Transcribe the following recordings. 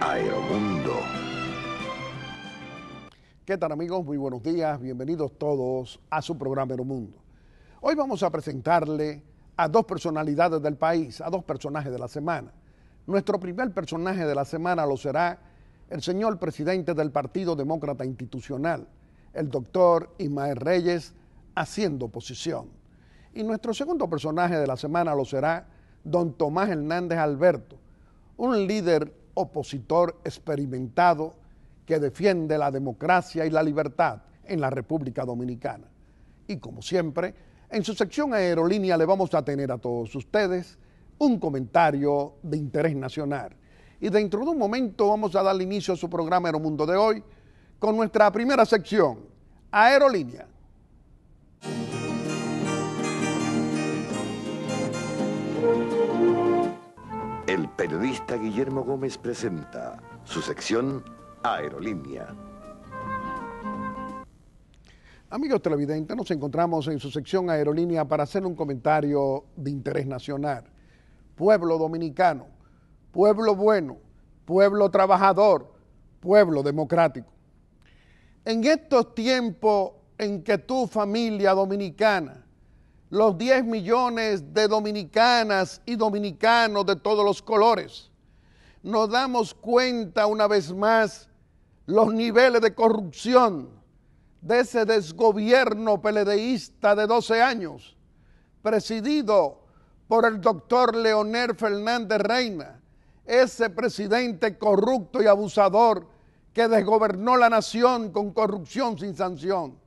Aeromundo. ¿Qué tal amigos? Muy buenos días, bienvenidos todos a su programa Aeromundo. Hoy vamos a presentarle a dos personalidades del país, a dos personajes de la semana. Nuestro primer personaje de la semana lo será el señor presidente del Partido Demócrata Institucional, el doctor Ismael Reyes, haciendo oposición. Y nuestro segundo personaje de la semana lo será don Tomás Hernández Alberto, un líder opositor experimentado que defiende la democracia y la libertad en la República Dominicana. Y como siempre, en su sección aerolínea le vamos a tener a todos ustedes un comentario de interés nacional. Y dentro de un momento vamos a dar inicio a su programa Aeromundo de hoy con nuestra primera sección, Aerolínea. periodista Guillermo Gómez presenta su sección Aerolínea. Amigos televidentes, nos encontramos en su sección Aerolínea para hacer un comentario de interés nacional. Pueblo dominicano, pueblo bueno, pueblo trabajador, pueblo democrático. En estos tiempos en que tu familia dominicana los 10 millones de dominicanas y dominicanos de todos los colores, nos damos cuenta una vez más los niveles de corrupción de ese desgobierno peledeísta de 12 años, presidido por el doctor Leonel Fernández Reina, ese presidente corrupto y abusador que desgobernó la nación con corrupción sin sanción.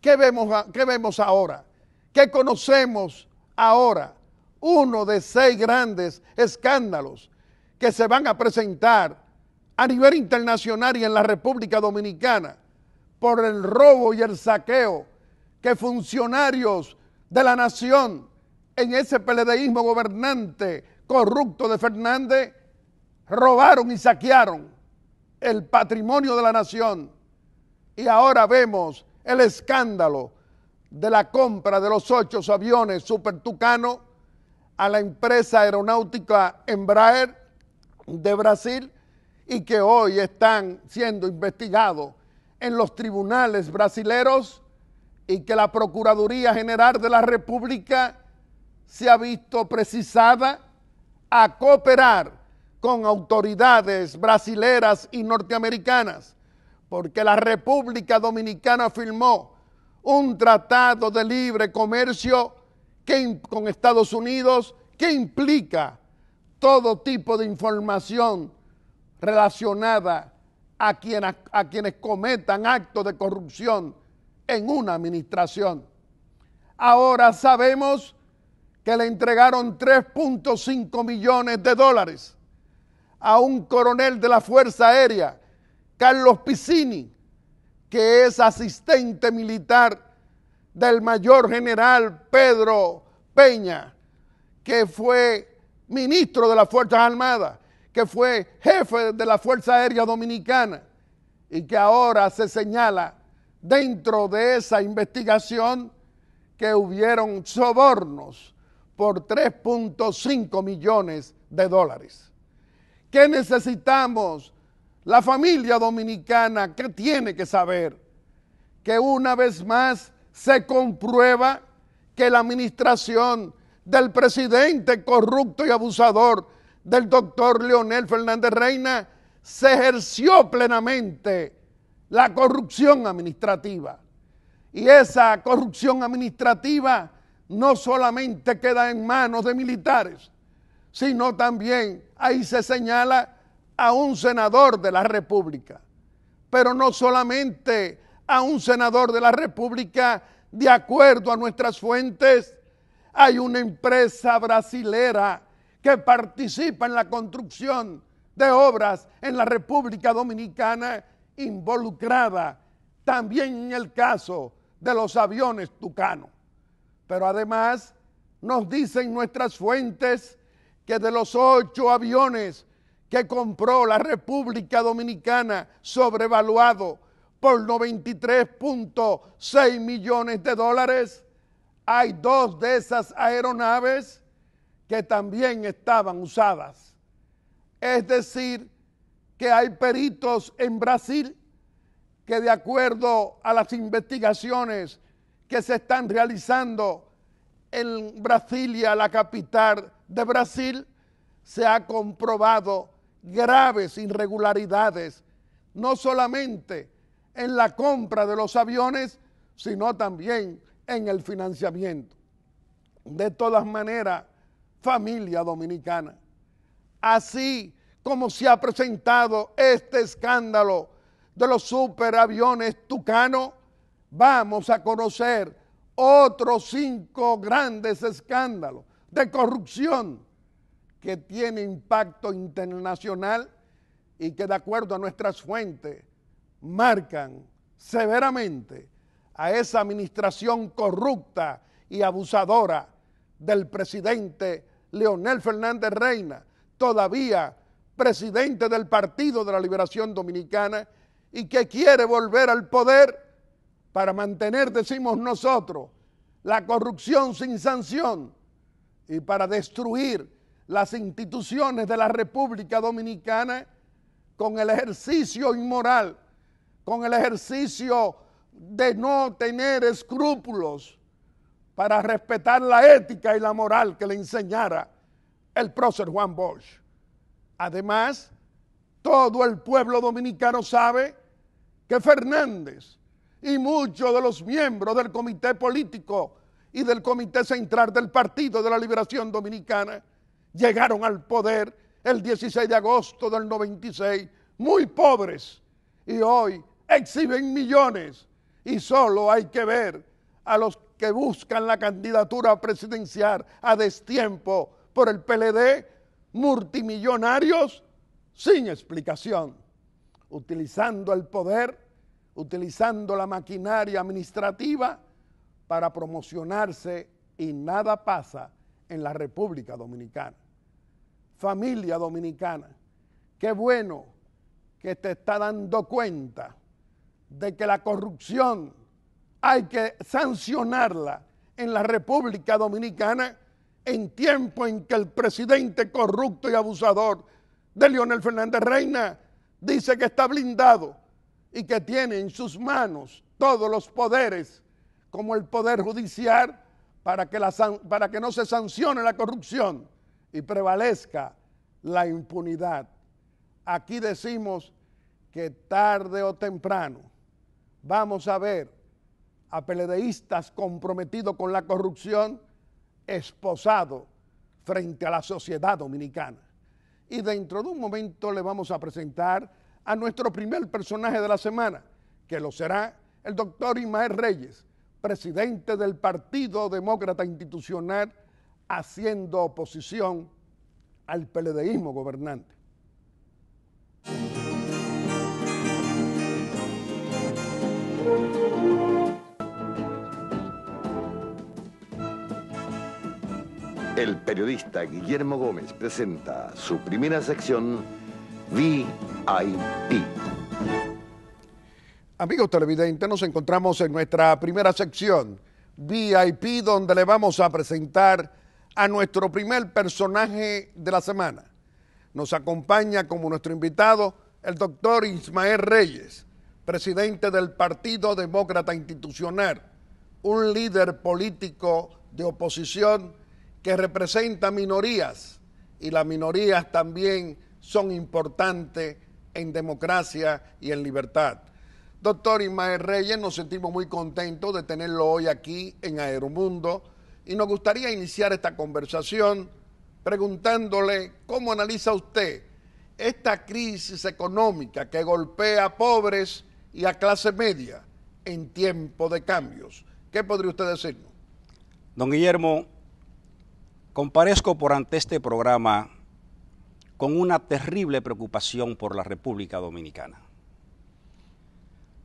¿Qué vemos, qué vemos ahora? que conocemos ahora, uno de seis grandes escándalos que se van a presentar a nivel internacional y en la República Dominicana por el robo y el saqueo que funcionarios de la nación en ese peledeísmo gobernante corrupto de Fernández robaron y saquearon el patrimonio de la nación. Y ahora vemos el escándalo de la compra de los ocho aviones Super Tucano a la empresa aeronáutica Embraer de Brasil y que hoy están siendo investigados en los tribunales brasileros y que la Procuraduría General de la República se ha visto precisada a cooperar con autoridades brasileras y norteamericanas, porque la República Dominicana firmó un tratado de libre comercio que, con Estados Unidos que implica todo tipo de información relacionada a, quien, quienes cometan actos de corrupción en una administración. Ahora sabemos que le entregaron 3.5 millones de dólares a un coronel de la Fuerza Aérea, Carlos Piscini, que es asistente militar del mayor general Pedro Peña, que fue ministro de las Fuerzas Armadas, que fue jefe de la Fuerza Aérea Dominicana y que ahora se señala dentro de esa investigación que hubieron sobornos por 3.5 millones de dólares. ¿Qué necesitamos la familia dominicana que tiene que saber que una vez más se comprueba que la administración del presidente corrupto y abusador del doctor Leonel Fernández Reina se ejerció plenamente la corrupción administrativa. Y esa corrupción administrativa no solamente queda en manos de militares, sino también ahí se señala a un senador de la República, pero no solamente a un senador de la República, de acuerdo a nuestras fuentes, hay una empresa brasilera que participa en la construcción de obras en la República Dominicana involucrada también en el caso de los aviones Tucano. Pero además nos dicen nuestras fuentes que de los ocho aviones que compró la República Dominicana sobrevaluado por 93.6 millones de dólares. Hay dos de esas aeronaves que también estaban usadas. Es decir, que hay peritos en Brasil que de acuerdo a las investigaciones que se están realizando en Brasilia, la capital de Brasil, se ha comprobado graves irregularidades, no solamente en la compra de los aviones, sino también en el financiamiento. De todas maneras, familia dominicana, así como se ha presentado este escándalo de los superaviones Tucano, vamos a conocer otros cinco grandes escándalos de corrupción que tiene impacto internacional y que de acuerdo a nuestras fuentes marcan severamente a esa administración corrupta y abusadora del presidente Leonel Fernández Reina, todavía presidente del Partido de la Liberación Dominicana y que quiere volver al poder para mantener, decimos nosotros, la corrupción sin sanción y para destruir las instituciones de la República Dominicana con el ejercicio inmoral, con el ejercicio de no tener escrúpulos para respetar la ética y la moral que le enseñara el prócer Juan Bosch. Además, todo el pueblo dominicano sabe que Fernández y muchos de los miembros del comité político y del comité central del Partido de la Liberación Dominicana llegaron al poder el 16 de agosto del 96, muy pobres, y hoy exhiben millones. Y solo hay que ver a los que buscan la candidatura presidencial a destiempo por el PLD, multimillonarios sin explicación, utilizando el poder, utilizando la maquinaria administrativa para promocionarse y nada pasa en la República Dominicana familia dominicana. Qué bueno que te está dando cuenta de que la corrupción hay que sancionarla en la República Dominicana en tiempo en que el presidente corrupto y abusador de Leonel Fernández Reina dice que está blindado y que tiene en sus manos todos los poderes, como el poder judicial, para que, la, para que no se sancione la corrupción y prevalezca la impunidad. Aquí decimos que tarde o temprano vamos a ver a peledeístas comprometidos con la corrupción esposados frente a la sociedad dominicana. Y dentro de un momento le vamos a presentar a nuestro primer personaje de la semana, que lo será el doctor Ismael Reyes, presidente del Partido Demócrata Institucional haciendo oposición al peledeísmo gobernante. El periodista Guillermo Gómez presenta su primera sección VIP. Amigos televidentes, nos encontramos en nuestra primera sección VIP donde le vamos a presentar a nuestro primer personaje de la semana. Nos acompaña como nuestro invitado el doctor Ismael Reyes, presidente del Partido Demócrata Institucional, un líder político de oposición que representa minorías y las minorías también son importantes en democracia y en libertad. Doctor Ismael Reyes, nos sentimos muy contentos de tenerlo hoy aquí en Aeromundo y nos gustaría iniciar esta conversación preguntándole cómo analiza usted esta crisis económica que golpea a pobres y a clase media en tiempo de cambios. ¿Qué podría usted decirnos? Don Guillermo, comparezco por ante este programa con una terrible preocupación por la República Dominicana.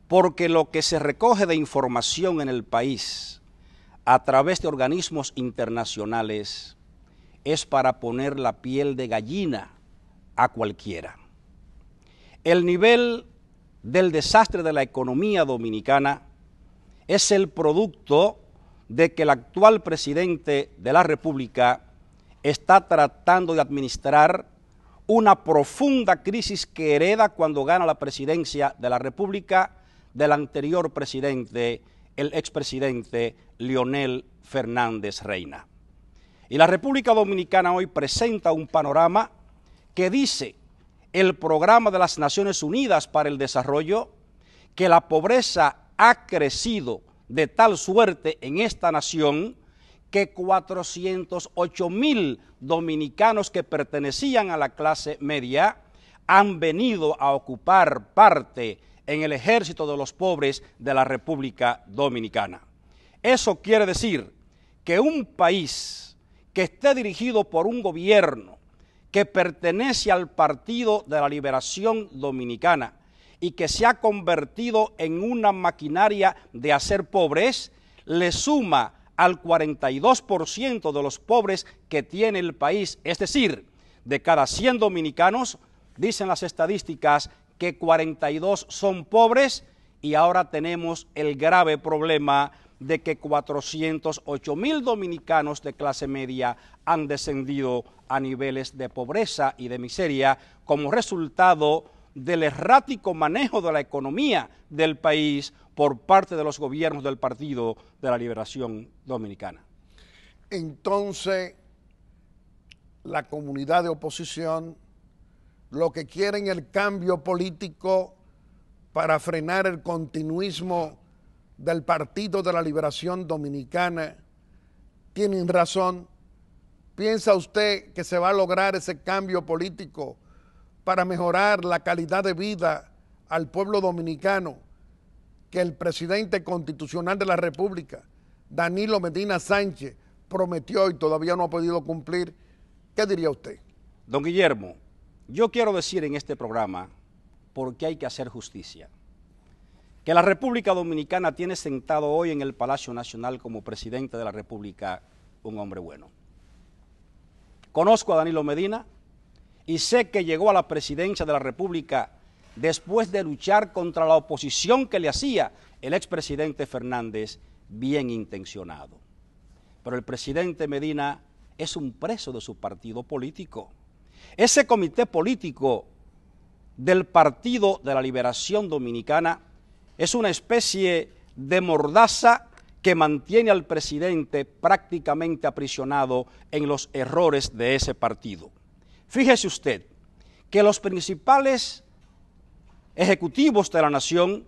Porque lo que se recoge de información en el país a través de organismos internacionales es para poner la piel de gallina a cualquiera. El nivel del desastre de la economía dominicana es el producto de que el actual presidente de la República está tratando de administrar una profunda crisis que hereda cuando gana la presidencia de la República del anterior presidente el expresidente Lionel Fernández Reina. Y la República Dominicana hoy presenta un panorama que dice el programa de las Naciones Unidas para el Desarrollo que la pobreza ha crecido de tal suerte en esta nación que 408 mil dominicanos que pertenecían a la clase media han venido a ocupar parte en el ejército de los pobres de la República Dominicana. Eso quiere decir que un país que esté dirigido por un gobierno que pertenece al Partido de la Liberación Dominicana y que se ha convertido en una maquinaria de hacer pobres, le suma al 42% de los pobres que tiene el país. Es decir, de cada 100 dominicanos, dicen las estadísticas que 42 son pobres y ahora tenemos el grave problema de que 408 mil dominicanos de clase media han descendido a niveles de pobreza y de miseria como resultado del errático manejo de la economía del país por parte de los gobiernos del Partido de la Liberación Dominicana. Entonces, la comunidad de oposición lo que quieren el cambio político para frenar el continuismo del Partido de la Liberación Dominicana, tienen razón. ¿Piensa usted que se va a lograr ese cambio político para mejorar la calidad de vida al pueblo dominicano que el presidente constitucional de la República, Danilo Medina Sánchez, prometió y todavía no ha podido cumplir? ¿Qué diría usted? Don Guillermo, yo quiero decir en este programa, porque hay que hacer justicia, que la República Dominicana tiene sentado hoy en el Palacio Nacional como presidente de la República un hombre bueno. Conozco a Danilo Medina y sé que llegó a la presidencia de la República después de luchar contra la oposición que le hacía el expresidente Fernández, bien intencionado. Pero el presidente Medina es un preso de su partido político ese comité político del Partido de la Liberación Dominicana es una especie de mordaza que mantiene al presidente prácticamente aprisionado en los errores de ese partido. Fíjese usted que los principales ejecutivos de la nación,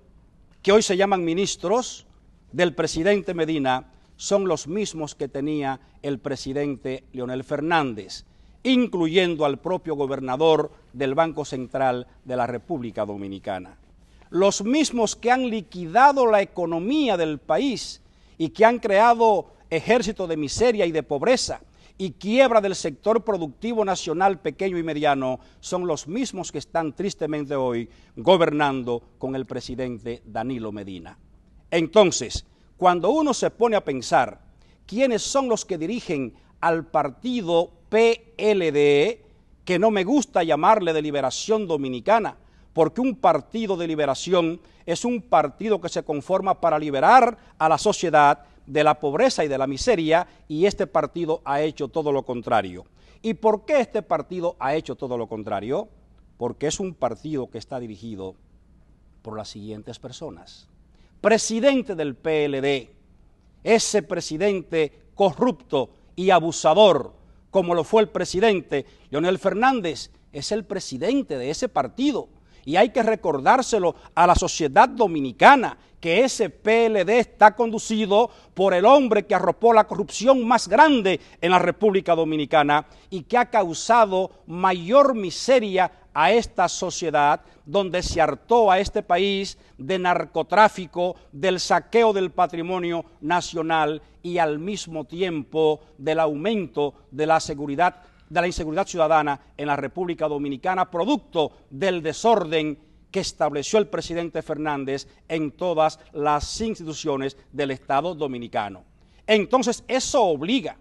que hoy se llaman ministros del presidente Medina, son los mismos que tenía el presidente Leonel Fernández incluyendo al propio gobernador del Banco Central de la República Dominicana. Los mismos que han liquidado la economía del país y que han creado ejército de miseria y de pobreza y quiebra del sector productivo nacional pequeño y mediano son los mismos que están tristemente hoy gobernando con el presidente Danilo Medina. Entonces, cuando uno se pone a pensar quiénes son los que dirigen al partido PLD, e, que no me gusta llamarle de liberación dominicana, porque un partido de liberación es un partido que se conforma para liberar a la sociedad de la pobreza y de la miseria, y este partido ha hecho todo lo contrario. ¿Y por qué este partido ha hecho todo lo contrario? Porque es un partido que está dirigido por las siguientes personas. Presidente del PLD, ese presidente corrupto y abusador como lo fue el presidente Leonel Fernández, es el presidente de ese partido. Y hay que recordárselo a la sociedad dominicana que ese PLD está conducido por el hombre que arropó la corrupción más grande en la República Dominicana y que ha causado mayor miseria a esta sociedad donde se hartó a este país de narcotráfico, del saqueo del patrimonio nacional y al mismo tiempo del aumento de la seguridad de la inseguridad ciudadana en la República Dominicana, producto del desorden que estableció el presidente Fernández en todas las instituciones del Estado dominicano. Entonces, eso obliga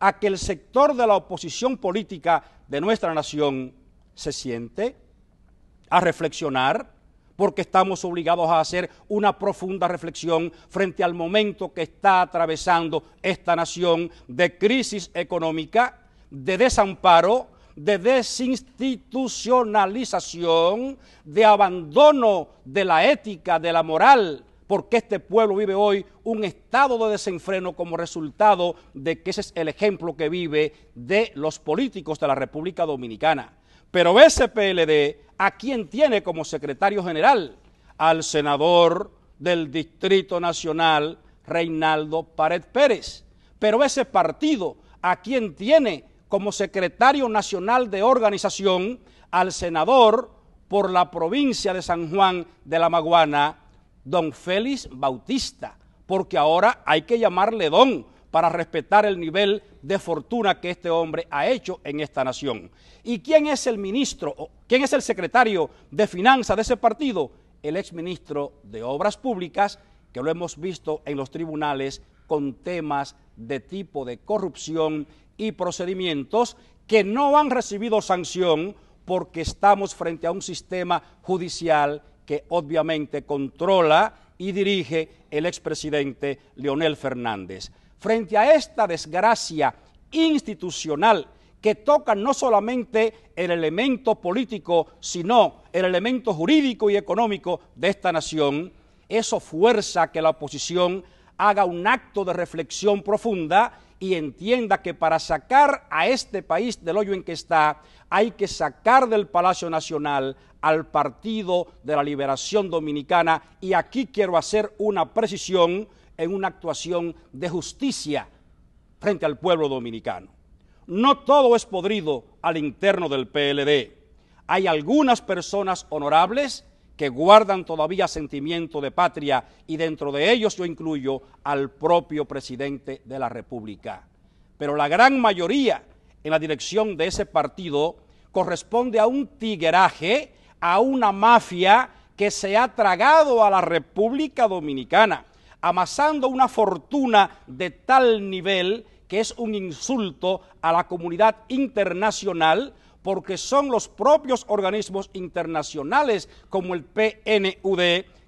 a que el sector de la oposición política de nuestra nación se siente a reflexionar, porque estamos obligados a hacer una profunda reflexión frente al momento que está atravesando esta nación de crisis económica, de desamparo, de desinstitucionalización, de abandono de la ética, de la moral, porque este pueblo vive hoy un estado de desenfreno como resultado de que ese es el ejemplo que vive de los políticos de la República Dominicana. Pero ese PLD, ¿a quién tiene como secretario general? Al senador del Distrito Nacional, Reinaldo Pared Pérez. Pero ese partido, ¿a quién tiene como secretario nacional de organización? Al senador por la provincia de San Juan de la Maguana, don Félix Bautista, porque ahora hay que llamarle don, para respetar el nivel de fortuna que este hombre ha hecho en esta nación. ¿Y quién es el ministro, quién es el secretario de finanzas de ese partido? El exministro de Obras Públicas, que lo hemos visto en los tribunales con temas de tipo de corrupción y procedimientos que no han recibido sanción porque estamos frente a un sistema judicial que obviamente controla y dirige el expresidente Leonel Fernández frente a esta desgracia institucional que toca no solamente el elemento político, sino el elemento jurídico y económico de esta nación, eso fuerza que la oposición haga un acto de reflexión profunda y entienda que para sacar a este país del hoyo en que está, hay que sacar del Palacio Nacional al Partido de la Liberación Dominicana. Y aquí quiero hacer una precisión en una actuación de justicia frente al pueblo dominicano. No todo es podrido al interno del PLD. Hay algunas personas honorables que guardan todavía sentimiento de patria y dentro de ellos yo incluyo al propio presidente de la República. Pero la gran mayoría en la dirección de ese partido corresponde a un tigueraje, a una mafia que se ha tragado a la República Dominicana amasando una fortuna de tal nivel que es un insulto a la comunidad internacional porque son los propios organismos internacionales como el PNUD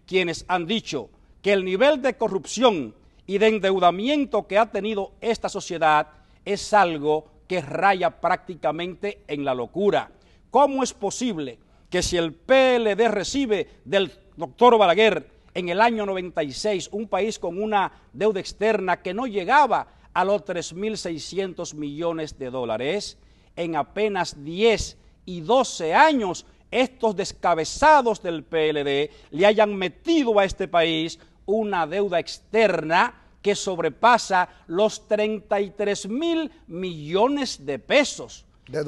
quienes han dicho que el nivel de corrupción y de endeudamiento que ha tenido esta sociedad es algo que raya prácticamente en la locura. ¿Cómo es posible que si el PLD recibe del doctor Balaguer en el año 96, un país con una deuda externa que no llegaba a los 3.600 millones de dólares, en apenas 10 y 12 años estos descabezados del PLD le hayan metido a este país una deuda externa que sobrepasa los 33.000 mil millones de pesos. de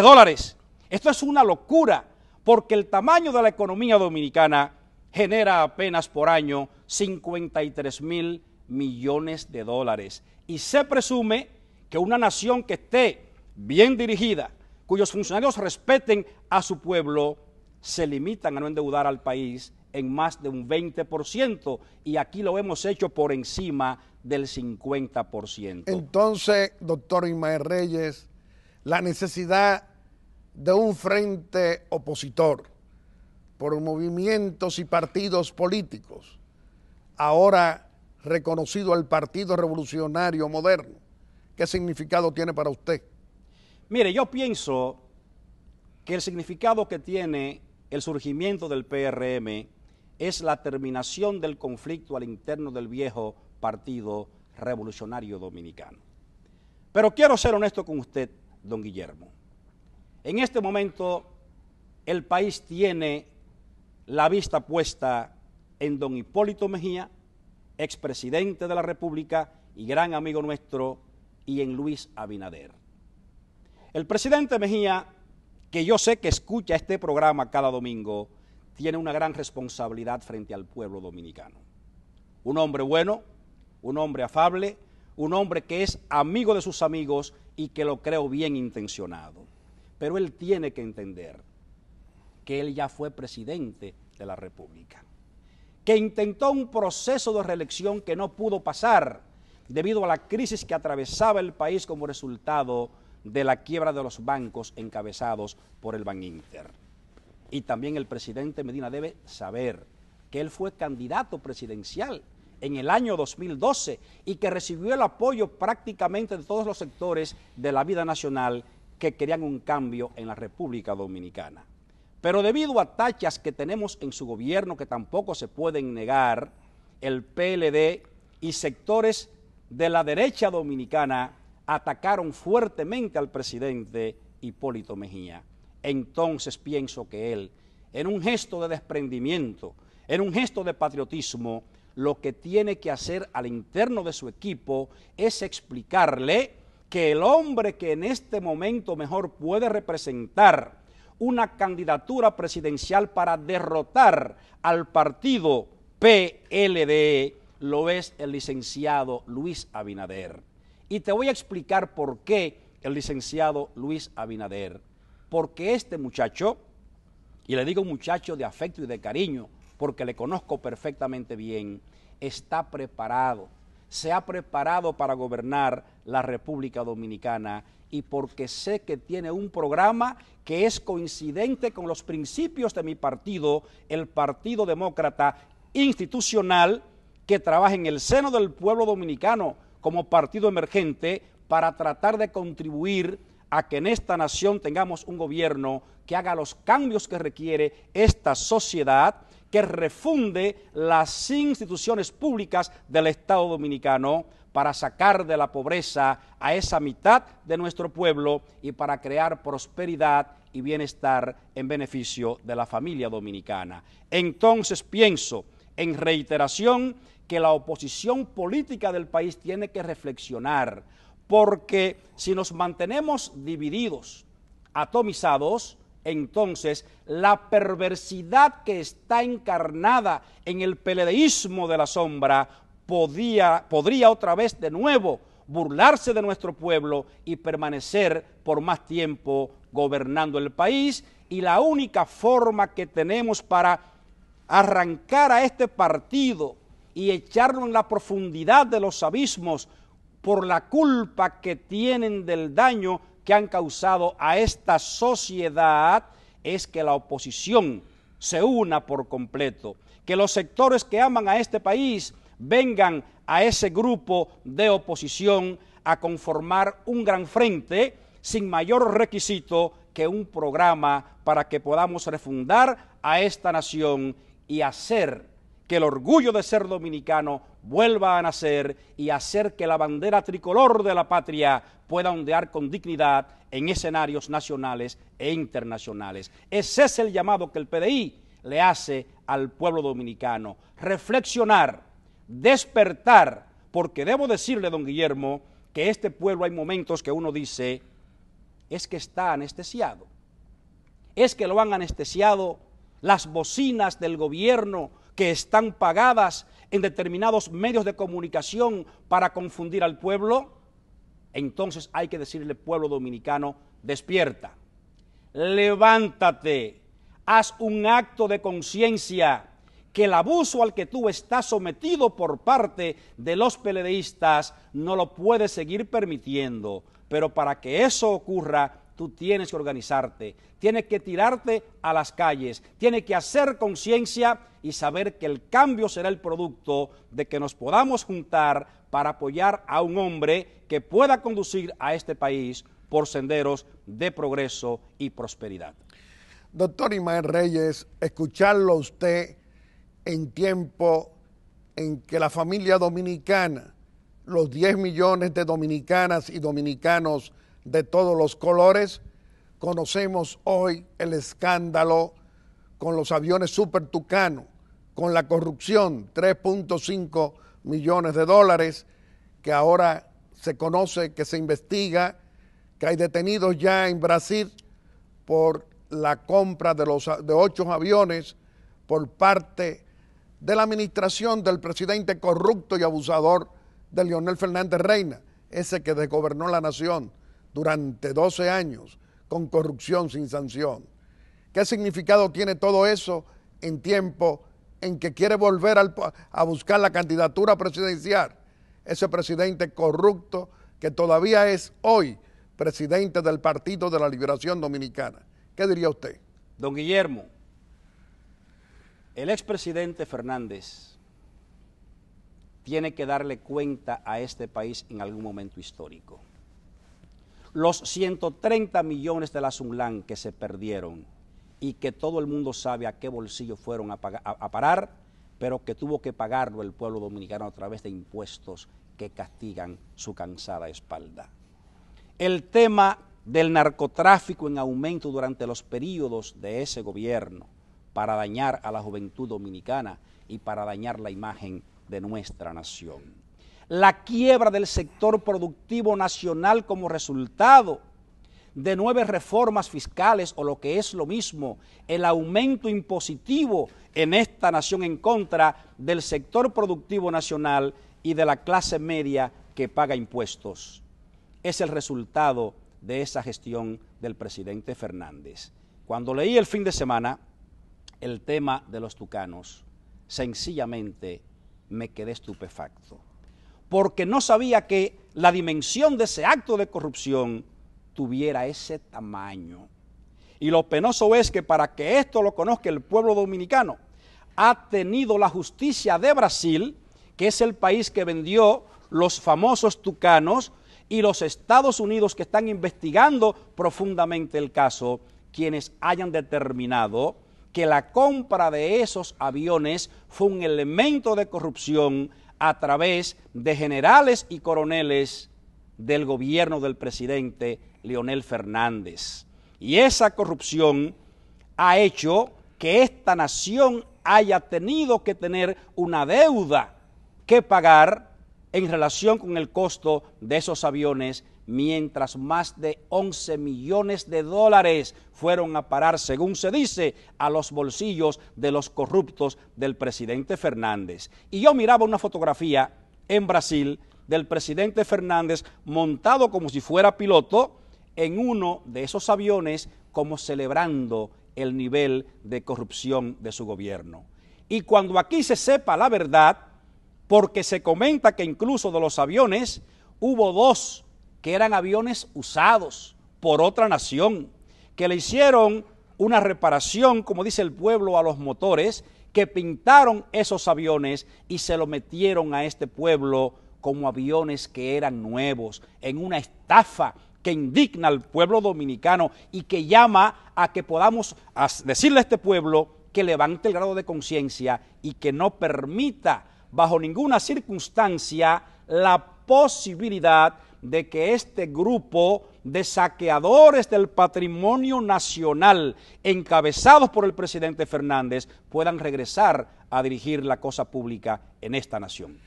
dólares. Esto es una locura, porque el tamaño de la economía dominicana genera apenas por año 53 mil millones de dólares. Y se presume que una nación que esté bien dirigida, cuyos funcionarios respeten a su pueblo, se limitan a no endeudar al país en más de un 20% y aquí lo hemos hecho por encima del 50%. Entonces, doctor Ismael Reyes, la necesidad de un frente opositor por movimientos y partidos políticos, ahora reconocido al Partido Revolucionario Moderno. ¿Qué significado tiene para usted? Mire, yo pienso que el significado que tiene el surgimiento del PRM es la terminación del conflicto al interno del viejo Partido Revolucionario Dominicano. Pero quiero ser honesto con usted, don Guillermo. En este momento el país tiene la vista puesta en don Hipólito Mejía, expresidente de la República y gran amigo nuestro, y en Luis Abinader. El presidente Mejía, que yo sé que escucha este programa cada domingo, tiene una gran responsabilidad frente al pueblo dominicano. Un hombre bueno, un hombre afable, un hombre que es amigo de sus amigos y que lo creo bien intencionado. Pero él tiene que entender que él ya fue presidente de la República, que intentó un proceso de reelección que no pudo pasar debido a la crisis que atravesaba el país como resultado de la quiebra de los bancos encabezados por el Inter. Y también el presidente Medina debe saber que él fue candidato presidencial en el año 2012 y que recibió el apoyo prácticamente de todos los sectores de la vida nacional que querían un cambio en la República Dominicana. Pero debido a tachas que tenemos en su gobierno que tampoco se pueden negar, el PLD y sectores de la derecha dominicana atacaron fuertemente al presidente Hipólito Mejía. Entonces pienso que él, en un gesto de desprendimiento, en un gesto de patriotismo, lo que tiene que hacer al interno de su equipo es explicarle que el hombre que en este momento mejor puede representar una candidatura presidencial para derrotar al partido PLD, lo es el licenciado Luis Abinader. Y te voy a explicar por qué el licenciado Luis Abinader. Porque este muchacho, y le digo muchacho de afecto y de cariño, porque le conozco perfectamente bien, está preparado se ha preparado para gobernar la República Dominicana y porque sé que tiene un programa que es coincidente con los principios de mi partido, el Partido Demócrata Institucional, que trabaja en el seno del pueblo dominicano como partido emergente para tratar de contribuir a que en esta nación tengamos un gobierno que haga los cambios que requiere esta sociedad que refunde las instituciones públicas del Estado dominicano para sacar de la pobreza a esa mitad de nuestro pueblo y para crear prosperidad y bienestar en beneficio de la familia dominicana. Entonces pienso, en reiteración, que la oposición política del país tiene que reflexionar, porque si nos mantenemos divididos, atomizados, entonces la perversidad que está encarnada en el peledeísmo de la sombra podía, podría otra vez de nuevo burlarse de nuestro pueblo y permanecer por más tiempo gobernando el país. Y la única forma que tenemos para arrancar a este partido y echarlo en la profundidad de los abismos por la culpa que tienen del daño que han causado a esta sociedad es que la oposición se una por completo, que los sectores que aman a este país vengan a ese grupo de oposición a conformar un gran frente sin mayor requisito que un programa para que podamos refundar a esta nación y hacer que el orgullo de ser dominicano vuelva a nacer y hacer que la bandera tricolor de la patria pueda ondear con dignidad en escenarios nacionales e internacionales. Ese es el llamado que el PDI le hace al pueblo dominicano. Reflexionar, despertar, porque debo decirle, don Guillermo, que este pueblo hay momentos que uno dice, es que está anestesiado, es que lo han anestesiado las bocinas del gobierno, que están pagadas en determinados medios de comunicación para confundir al pueblo, entonces hay que decirle pueblo dominicano, despierta, levántate, haz un acto de conciencia que el abuso al que tú estás sometido por parte de los peledeístas no lo puedes seguir permitiendo. Pero para que eso ocurra, tú tienes que organizarte, tienes que tirarte a las calles, tienes que hacer conciencia y saber que el cambio será el producto de que nos podamos juntar para apoyar a un hombre que pueda conducir a este país por senderos de progreso y prosperidad. Doctor Imael Reyes, escucharlo usted en tiempo en que la familia dominicana, los 10 millones de dominicanas y dominicanos, de todos los colores. Conocemos hoy el escándalo con los aviones Super Tucano, con la corrupción, 3.5 millones de dólares, que ahora se conoce, que se investiga, que hay detenidos ya en Brasil por la compra de, los, de ocho aviones por parte de la administración del presidente corrupto y abusador de Leonel Fernández Reina, ese que desgobernó la nación durante 12 años con corrupción sin sanción. ¿Qué significado tiene todo eso en tiempo en que quiere volver a buscar la candidatura presidencial? Ese presidente corrupto que todavía es hoy presidente del Partido de la Liberación Dominicana. ¿Qué diría usted? Don Guillermo, el expresidente Fernández tiene que darle cuenta a este país en algún momento histórico los 130 millones de la Sunlan que se perdieron y que todo el mundo sabe a qué bolsillo fueron a, a, parar, pero que tuvo que pagarlo el pueblo dominicano a través de impuestos que castigan su cansada espalda. El tema del narcotráfico en aumento durante los periodos de ese gobierno para dañar a la juventud dominicana y para dañar la imagen de nuestra nación la quiebra del sector productivo nacional como resultado de nueve reformas fiscales o lo que es lo mismo, el aumento impositivo en esta nación en contra del sector productivo nacional y de la clase media que paga impuestos. Es el resultado de esa gestión del presidente Fernández. Cuando leí el fin de semana el tema de los tucanos, sencillamente me quedé estupefacto porque no sabía que la dimensión de ese acto de corrupción tuviera ese tamaño. Y lo penoso es que para que esto lo conozca el pueblo dominicano, ha tenido la justicia de Brasil, que es el país que vendió los famosos tucanos, y los Estados Unidos que están investigando profundamente el caso, quienes hayan determinado que la compra de esos aviones fue un elemento de corrupción a través de generales y coroneles del gobierno del presidente Leonel Fernández. Y esa corrupción ha hecho que esta nación haya tenido que tener una deuda que pagar en relación con el costo de esos aviones mientras más de 11 millones de dólares fueron a parar, según se dice, a los bolsillos de los corruptos del presidente Fernández. Y yo miraba una fotografía en Brasil del presidente Fernández montado como si fuera piloto en uno de esos aviones como celebrando el nivel de corrupción de su gobierno. Y cuando aquí se sepa la verdad, porque se comenta que incluso de los aviones hubo dos que eran aviones usados por otra nación, que le hicieron una reparación, como dice el pueblo, a los motores, que pintaron esos aviones y se lo metieron a este pueblo como aviones que eran nuevos, en una estafa que indigna al pueblo dominicano y que llama a que podamos decirle a este pueblo que levante el grado de conciencia y que no permita bajo ninguna circunstancia la posibilidad de que este grupo de saqueadores del patrimonio nacional, encabezados por el presidente Fernández, puedan regresar a dirigir la cosa pública en esta nación.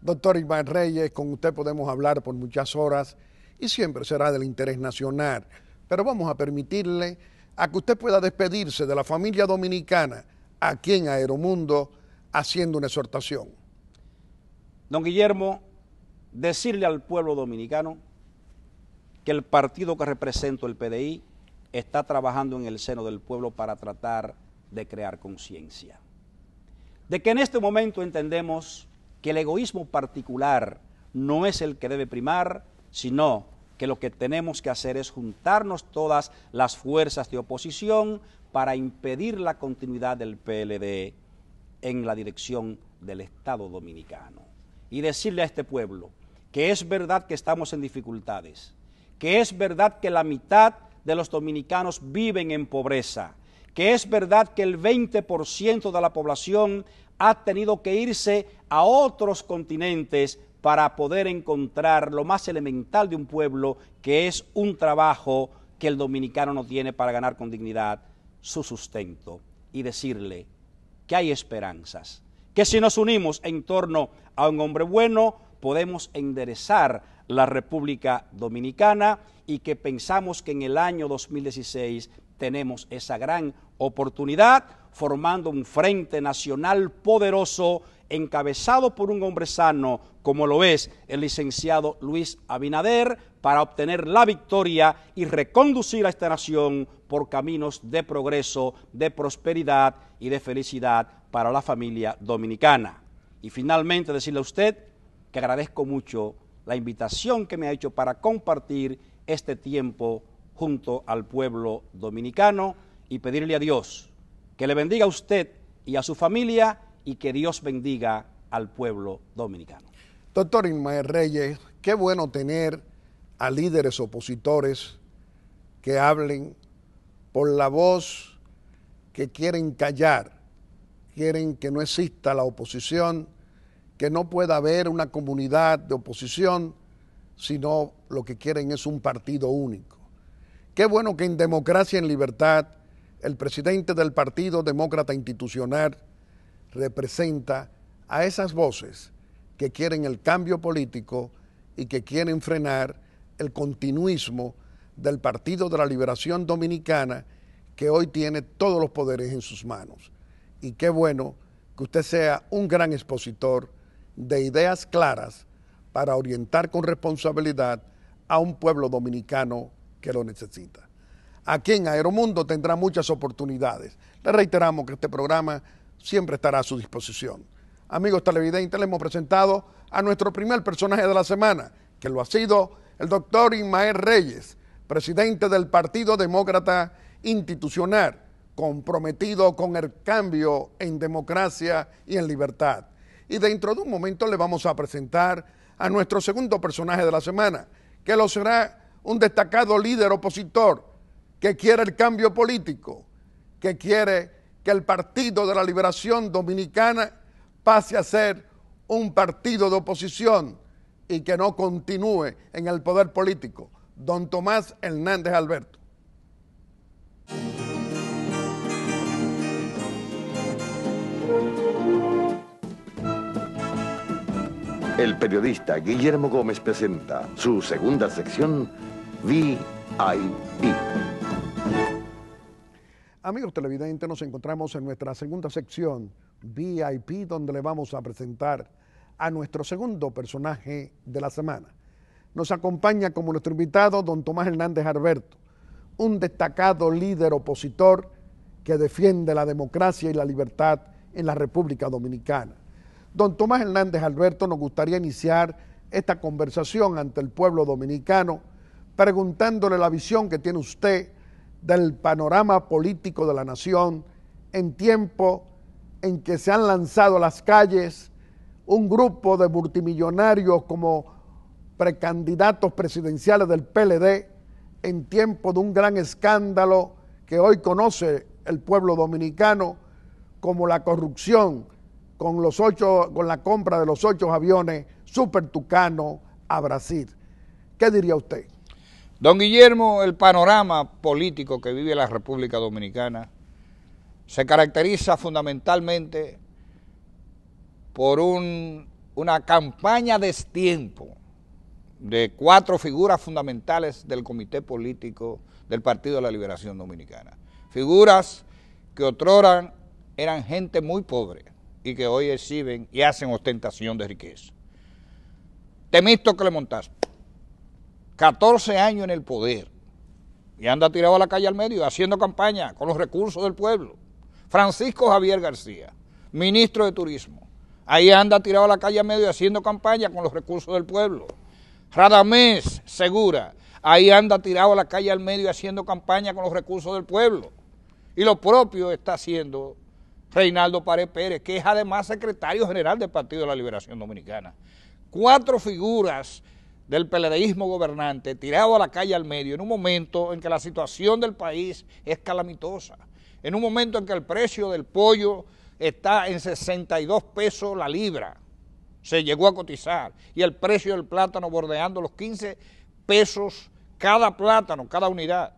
Doctor Iván Reyes, con usted podemos hablar por muchas horas y siempre será del interés nacional, pero vamos a permitirle a que usted pueda despedirse de la familia dominicana aquí en Aeromundo haciendo una exhortación. Don Guillermo, decirle al pueblo dominicano que el partido que represento, el PDI, está trabajando en el seno del pueblo para tratar de crear conciencia. De que en este momento entendemos que el egoísmo particular no es el que debe primar, sino que lo que tenemos que hacer es juntarnos todas las fuerzas de oposición para impedir la continuidad del PLD en la dirección del Estado dominicano. Y decirle a este pueblo, que es verdad que estamos en dificultades, que es verdad que la mitad de los dominicanos viven en pobreza, que es verdad que el 20% de la población ha tenido que irse a otros continentes para poder encontrar lo más elemental de un pueblo, que es un trabajo que el dominicano no tiene para ganar con dignidad su sustento, y decirle que hay esperanzas, que si nos unimos en torno a un hombre bueno, podemos enderezar la República Dominicana y que pensamos que en el año 2016 tenemos esa gran oportunidad formando un frente nacional poderoso encabezado por un hombre sano como lo es el licenciado Luis Abinader para obtener la victoria y reconducir a esta nación por caminos de progreso, de prosperidad y de felicidad para la familia dominicana. Y finalmente decirle a usted que agradezco mucho la invitación que me ha hecho para compartir este tiempo junto al pueblo dominicano y pedirle a Dios que le bendiga a usted y a su familia y que Dios bendiga al pueblo dominicano. Doctor Inmael Reyes, qué bueno tener a líderes opositores que hablen por la voz que quieren callar, quieren que no exista la oposición que no pueda haber una comunidad de oposición, sino lo que quieren es un partido único. Qué bueno que en democracia, en libertad, el presidente del Partido Demócrata Institucional representa a esas voces que quieren el cambio político y que quieren frenar el continuismo del Partido de la Liberación Dominicana que hoy tiene todos los poderes en sus manos. Y qué bueno que usted sea un gran expositor de ideas claras para orientar con responsabilidad a un pueblo dominicano que lo necesita. Aquí en Aeromundo tendrá muchas oportunidades. Le reiteramos que este programa siempre estará a su disposición. Amigos televidentes, le hemos presentado a nuestro primer personaje de la semana, que lo ha sido el doctor Ismael Reyes, presidente del Partido Demócrata Institucional, comprometido con el cambio en democracia y en libertad y dentro de un momento le vamos a presentar a nuestro segundo personaje de la semana, que lo será un destacado líder opositor que quiere el cambio político, que quiere que el Partido de la Liberación Dominicana pase a ser un partido de oposición y que no continúe en el poder político. Don Tomás Hernández Alberto. El periodista Guillermo Gómez presenta su segunda sección, VIP. Amigos televidentes, nos encontramos en nuestra segunda sección, VIP, donde le vamos a presentar a nuestro segundo personaje de la semana. Nos acompaña como nuestro invitado don Tomás Hernández Alberto, un destacado líder opositor que defiende la democracia y la libertad en la República Dominicana. Don Tomás Hernández Alberto, nos gustaría iniciar esta conversación ante el pueblo dominicano preguntándole la visión que tiene usted del panorama político de la nación en tiempo en que se han lanzado a las calles un grupo de multimillonarios como precandidatos presidenciales del PLD en tiempo de un gran escándalo que hoy conoce el pueblo dominicano como la corrupción con, los con la compra de los ocho aviones Super Tucano a Brasil. ¿Qué diría usted? Don Guillermo, el panorama político que vive la República Dominicana se caracteriza fundamentalmente por una campaña de estiempo de cuatro figuras fundamentales del Comité Político del Partido de la Liberación Dominicana. Figuras que otrora eran gente muy pobre, y que hoy exhiben y hacen ostentación de riqueza. que le montas 14 años en el poder y anda tirado a la calle al medio haciendo campaña con los recursos del pueblo. Francisco Javier García, ministro de Turismo, ahí anda tirado a la calle al medio haciendo campaña con los recursos del pueblo. Radamés Segura, ahí anda tirado a la calle al medio haciendo campaña con los recursos del pueblo. Y lo propio está haciendo Reinaldo Pared Pérez, que es además secretario general del Partido de la Liberación Dominicana. Cuatro figuras del peledeísmo gobernante tirado a la calle al medio en un momento en que la situación del país es calamitosa, en un momento en que el precio del pollo está en 62 pesos la libra, se llegó a cotizar, y el precio del plátano bordeando los 15 pesos cada plátano, cada unidad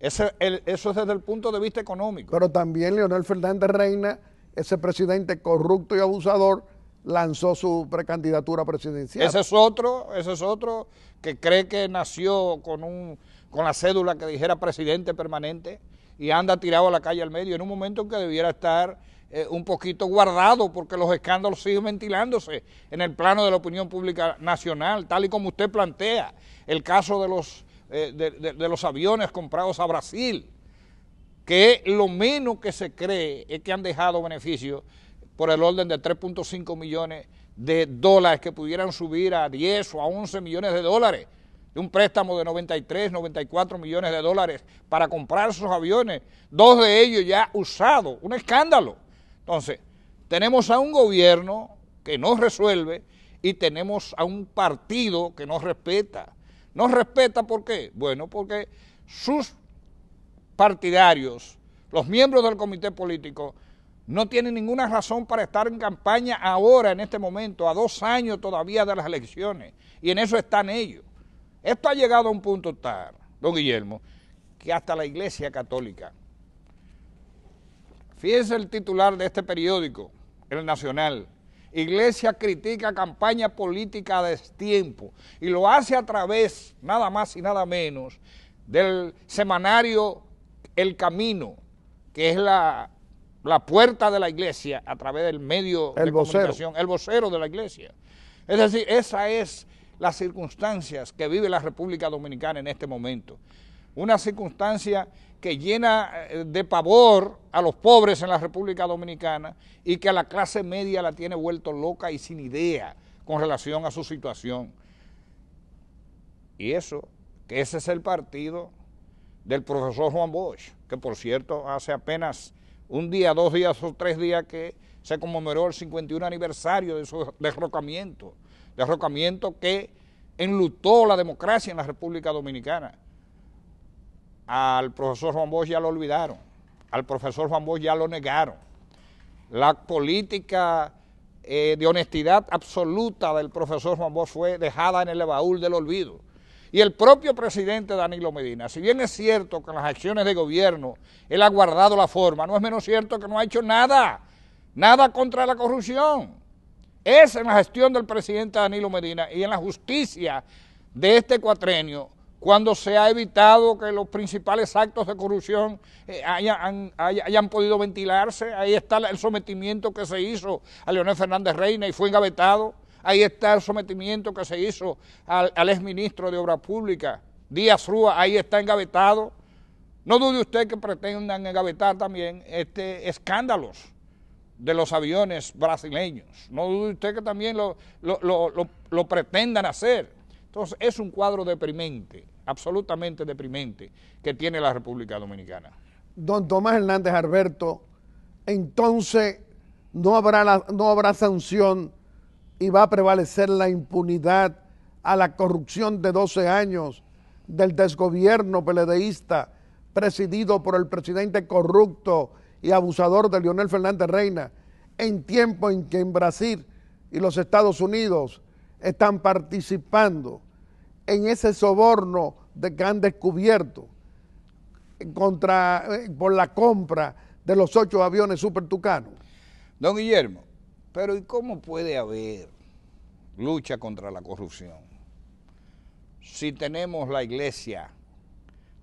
eso es desde el punto de vista económico. Pero también Leonel Fernández Reina, ese presidente corrupto y abusador, lanzó su precandidatura presidencial. Ese es otro, ese es otro que cree que nació con un con la cédula que dijera presidente permanente y anda tirado a la calle al medio en un momento en que debiera estar eh, un poquito guardado porque los escándalos siguen ventilándose en el plano de la opinión pública nacional, tal y como usted plantea el caso de los eh, de, los aviones comprados a Brasil, que lo menos que se cree es que han dejado beneficio por el orden de 3.5 millones de dólares que pudieran subir a 10 o a 11 millones de dólares, de un préstamo de 93, 94 millones de dólares para comprar esos aviones, dos de ellos ya usados, un escándalo. Entonces, tenemos a un gobierno que no resuelve y tenemos a un partido que no respeta. No respeta por qué. Bueno, porque sus partidarios, los miembros del comité político, no tienen ninguna razón para estar en campaña ahora, en este momento, a dos años todavía de las elecciones. Y en eso están ellos. Esto ha llegado a un punto tal, don Guillermo, que hasta la Iglesia Católica. Fíjense el titular de este periódico, El Nacional. Iglesia critica campaña política de tiempo y lo hace a través, nada más y nada menos, del semanario El Camino, que es la, puerta de la iglesia a través del medio de comunicación, el vocero de la iglesia. Es decir, esa es las circunstancias que vive la República Dominicana en este momento. Una circunstancia que llena eh, de pavor a los pobres en la República Dominicana y que a la clase media la tiene vuelto loca y sin idea con relación a su situación. Y eso, que ese es el partido del profesor Juan Bosch, que por cierto hace apenas un día, dos días o tres días que se conmemoró el 51 aniversario de su derrocamiento, derrocamiento que enlutó la democracia en la República Dominicana al profesor Juan Bosch ya lo olvidaron, al profesor Juan Bosch ya lo negaron. La política eh, de honestidad absoluta del profesor Juan Bosch fue dejada en el baúl del olvido. Y el propio presidente Danilo Medina, si bien es cierto que en las acciones de gobierno él ha guardado la forma, no es menos cierto que no ha hecho nada, nada contra la corrupción. Es en la gestión del presidente Danilo Medina y en la justicia de este cuatrenio cuando se ha evitado que los principales actos de corrupción eh, hayan, podido ventilarse. Ahí está el sometimiento que se hizo a Leonel Fernández Reina y fue engavetado. Ahí está el sometimiento que se hizo al, exministro de Obras Públicas, Díaz Rúa, ahí está engavetado. No dude usted que pretendan engavetar también este, escándalos de los aviones brasileños. No dude usted que también lo, lo pretendan hacer. Entonces es un cuadro deprimente, absolutamente deprimente, que tiene la República Dominicana. Don Tomás Hernández Alberto, entonces no habrá, no habrá sanción y va a prevalecer la impunidad a la corrupción de 12 años del desgobierno peledeísta presidido por el presidente corrupto y abusador de Leonel Fernández Reina, en tiempo en que en Brasil y los Estados Unidos están participando en ese soborno de que han descubierto contra, eh, por la compra de los ocho aviones Super Don Guillermo, pero ¿y cómo puede haber lucha contra la corrupción? Si tenemos la iglesia,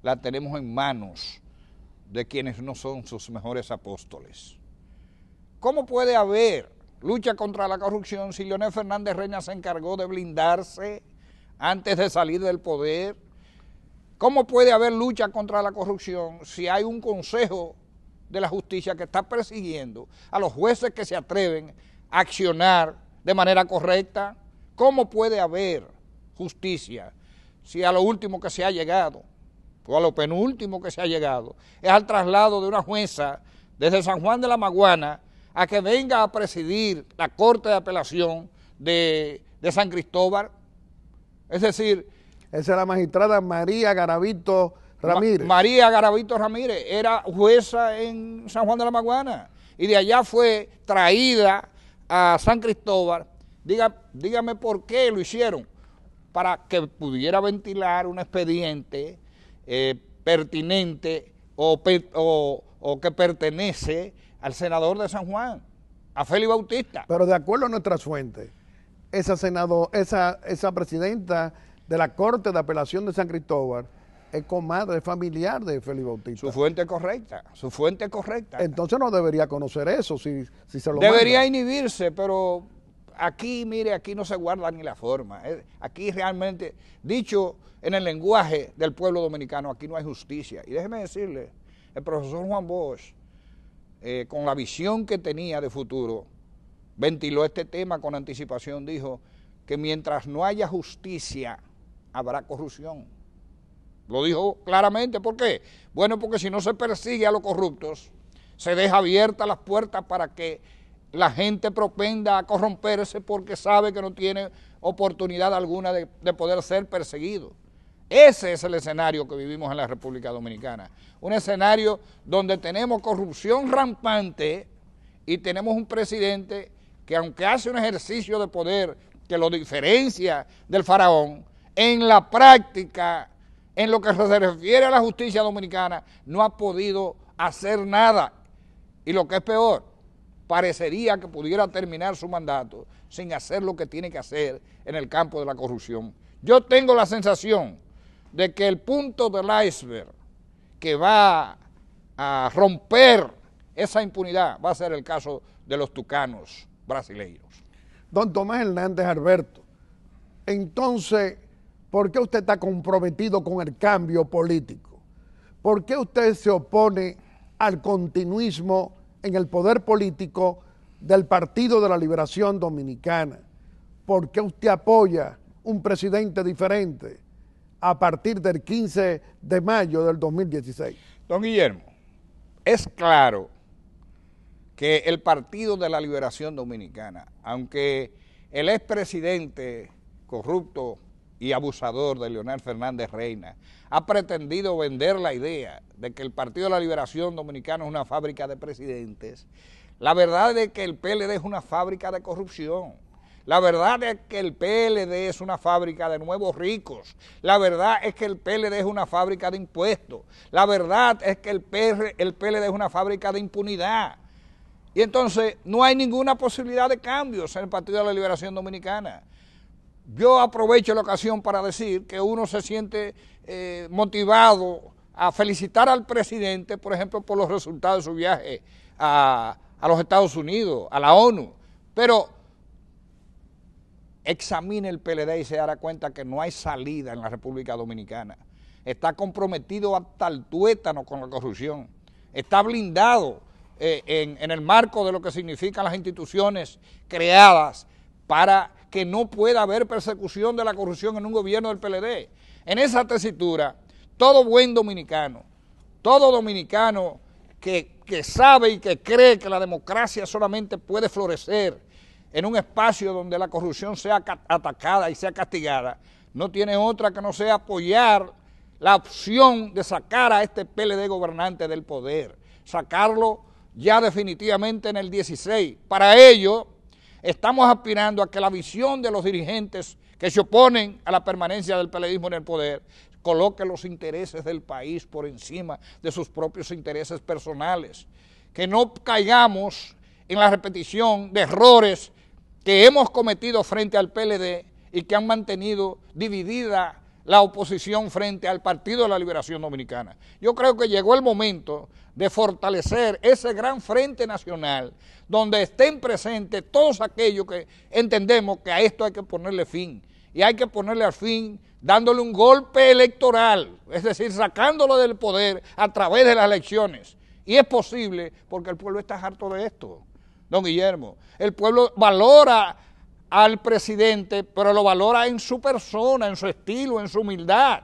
la tenemos en manos de quienes no son sus mejores apóstoles. ¿Cómo puede haber lucha contra la corrupción si Leonel Fernández Reina se encargó de blindarse antes de salir del poder. ¿Cómo puede haber lucha contra la corrupción si hay un consejo de la justicia que está persiguiendo a los jueces que se atreven a accionar de manera correcta? ¿Cómo puede haber justicia si a lo último que se ha llegado, o a lo penúltimo que se ha llegado, es al traslado de una jueza desde San Juan de la Maguana a que venga a presidir la Corte de Apelación de, de San Cristóbal? Es decir... Esa es la magistrada María Garavito Ramírez. María Garavito Ramírez era jueza en San Juan de la Maguana y de allá fue traída a San Cristóbal. Diga, dígame por qué lo hicieron. Para que pudiera ventilar un expediente eh, pertinente o, o, que pertenece al senador de San Juan, a Félix Bautista. Pero de acuerdo a nuestras fuentes, esa, senadora, esa, presidenta de la Corte de Apelación de San Cristóbal es comadre, familiar de Félix Bautista. Su fuente correcta, su fuente correcta. Entonces no debería conocer eso si, si se lo Debería inhibirse, pero aquí, mire, aquí no se guarda ni la forma. Eh, aquí realmente, dicho en el lenguaje del pueblo dominicano, aquí no hay justicia. Y déjeme decirle, el profesor Juan Bosch, eh, con la visión que tenía de futuro, ventiló este tema con anticipación, dijo que mientras no haya justicia, habrá corrupción. Lo dijo claramente, ¿por qué? Bueno, porque si no se persigue a los corruptos, se deja abiertas las puertas para que la gente propenda a corromperse porque sabe que no tiene oportunidad alguna de, de, poder ser perseguido. Ese es el escenario que vivimos en la República Dominicana. Un escenario donde tenemos corrupción rampante y tenemos un presidente que aunque hace un ejercicio de poder que lo diferencia del faraón, en la práctica, en lo que se refiere a la justicia dominicana, no ha podido hacer nada. Y lo que es peor, parecería que pudiera terminar su mandato sin hacer lo que tiene que hacer en el campo de la corrupción. Yo tengo la sensación de que el punto del iceberg que va a romper esa impunidad va a ser el caso de los tucanos. Don Tomás Hernández Alberto, entonces, ¿por qué usted está comprometido con el cambio político? ¿Por qué usted se opone al continuismo en el poder político del Partido de la Liberación Dominicana? ¿Por qué usted apoya un presidente diferente a partir del 15 de mayo del 2016? Don Guillermo, es claro que el Partido de la Liberación Dominicana, aunque el expresidente corrupto y abusador de Leonel Fernández Reina, ha pretendido vender la idea de que el Partido de la Liberación Dominicana es una fábrica de presidentes. La verdad es que el PLD es una fábrica de corrupción. La verdad es que el PLD es una fábrica de nuevos ricos. La verdad es que el PLD es una fábrica de impuestos. La verdad es que el, el PLD es una fábrica de impunidad. Y entonces no hay ninguna posibilidad de cambios en el Partido de la Liberación Dominicana. Yo aprovecho la ocasión para decir que uno se siente eh, motivado a felicitar al presidente, por ejemplo, por los resultados de su viaje a, a los Estados Unidos, a la ONU. Pero examine el PLD y se dará cuenta que no hay salida en la República Dominicana. Está comprometido hasta el tuétano con la corrupción. Está blindado eh, en, el marco de lo que significan las instituciones creadas para que no pueda haber persecución de la corrupción en un gobierno del PLD. En esa tesitura, todo buen dominicano, todo dominicano que, que, sabe y que cree que la democracia solamente puede florecer en un espacio donde la corrupción sea atacada y sea castigada, no tiene otra que no sea apoyar la opción de sacar a este PLD gobernante del poder, sacarlo ya definitivamente en el 16. Para ello, estamos aspirando a que la visión de los dirigentes que se oponen a la permanencia del peleismo en el poder coloque los intereses del país por encima de sus propios intereses personales. Que no caigamos en la repetición de errores que hemos cometido frente al PLD y que han mantenido dividida la oposición frente al Partido de la Liberación Dominicana. Yo creo que llegó el momento de fortalecer ese gran frente nacional donde estén presentes todos aquellos que entendemos que a esto hay que ponerle fin. Y hay que ponerle al fin dándole un golpe electoral, es decir, sacándolo del poder a través de las elecciones. Y es posible porque el pueblo está harto de esto, don Guillermo. El pueblo valora al presidente, pero lo valora en su persona, en su estilo, en su humildad.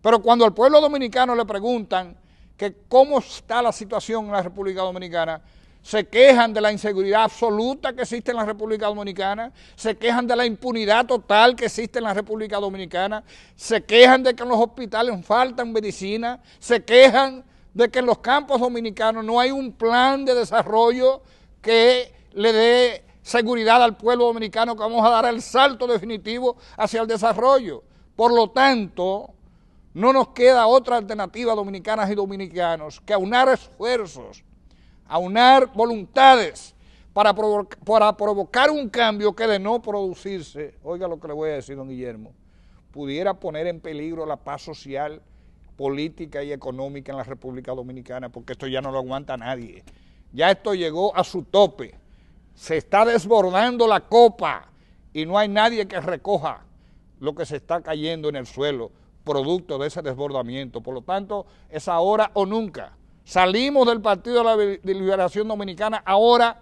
Pero cuando al pueblo dominicano le preguntan que cómo está la situación en la República Dominicana, se quejan de la inseguridad absoluta que existe en la República Dominicana, se quejan de la impunidad total que existe en la República Dominicana, se quejan de que en los hospitales faltan medicina, se quejan de que en los campos dominicanos no hay un plan de desarrollo que le dé seguridad al pueblo dominicano que vamos a dar el salto definitivo hacia el desarrollo. Por lo tanto, no nos queda otra alternativa, dominicanas y dominicanos, que aunar esfuerzos, aunar voluntades para, para provocar un cambio que de no producirse, oiga lo que le voy a decir, don Guillermo, pudiera poner en peligro la paz social, política y económica en la República Dominicana, porque esto ya no lo aguanta nadie. Ya esto llegó a su tope. Se está desbordando la copa y no hay nadie que recoja lo que se está cayendo en el suelo, producto de ese desbordamiento. Por lo tanto, es ahora o nunca. Salimos del Partido de la Liberación Dominicana ahora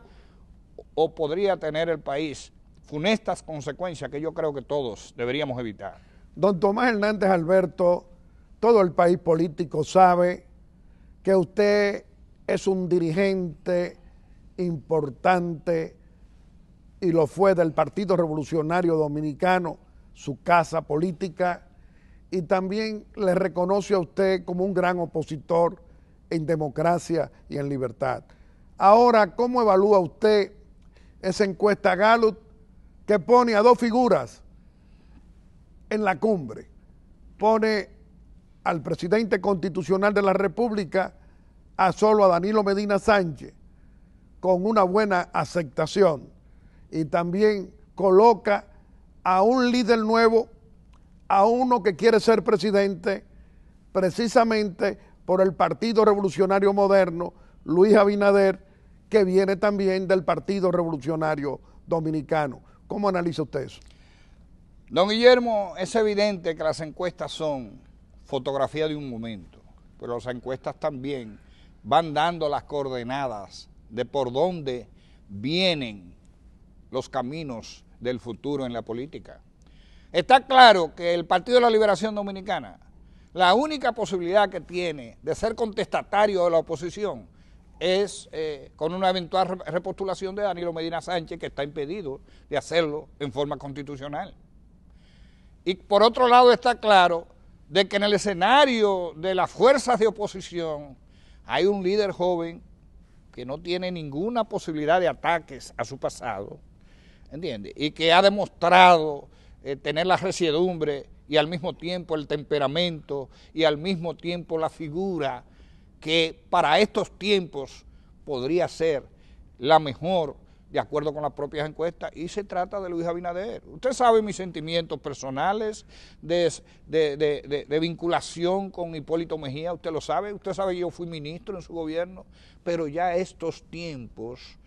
o podría tener el país funestas consecuencias que yo creo que todos deberíamos evitar. Don Tomás Hernández Alberto, todo el país político sabe que usted es un dirigente importante y lo fue del Partido Revolucionario Dominicano, su casa política, y también le reconoce a usted como un gran opositor en democracia y en libertad. Ahora, ¿cómo evalúa usted esa encuesta Gallup que pone a dos figuras en la cumbre? Pone al presidente constitucional de la República, a solo a Danilo Medina Sánchez, con una buena aceptación y también coloca a un líder nuevo, a uno que quiere ser presidente, precisamente por el Partido Revolucionario Moderno, Luis Abinader, que viene también del Partido Revolucionario Dominicano. ¿Cómo analiza usted eso? Don Guillermo, es evidente que las encuestas son fotografía de un momento, pero las encuestas también van dando las coordenadas de por dónde vienen los caminos del futuro en la política. Está claro que el Partido de la Liberación Dominicana, la única posibilidad que tiene de ser contestatario de la oposición es eh, con una eventual repostulación de Danilo Medina Sánchez, que está impedido de hacerlo en forma constitucional. Y por otro lado está claro de que en el escenario de las fuerzas de oposición hay un líder joven que no tiene ninguna posibilidad de ataques a su pasado, entiende, Y que ha demostrado eh, tener la resiedumbre y al mismo tiempo el temperamento y al mismo tiempo la figura que para estos tiempos podría ser la mejor de acuerdo con las propias encuestas, y se trata de Luis Abinader. Usted sabe mis sentimientos personales de, vinculación con Hipólito Mejía, usted lo sabe, usted sabe que yo fui ministro en su gobierno, pero ya estos tiempos,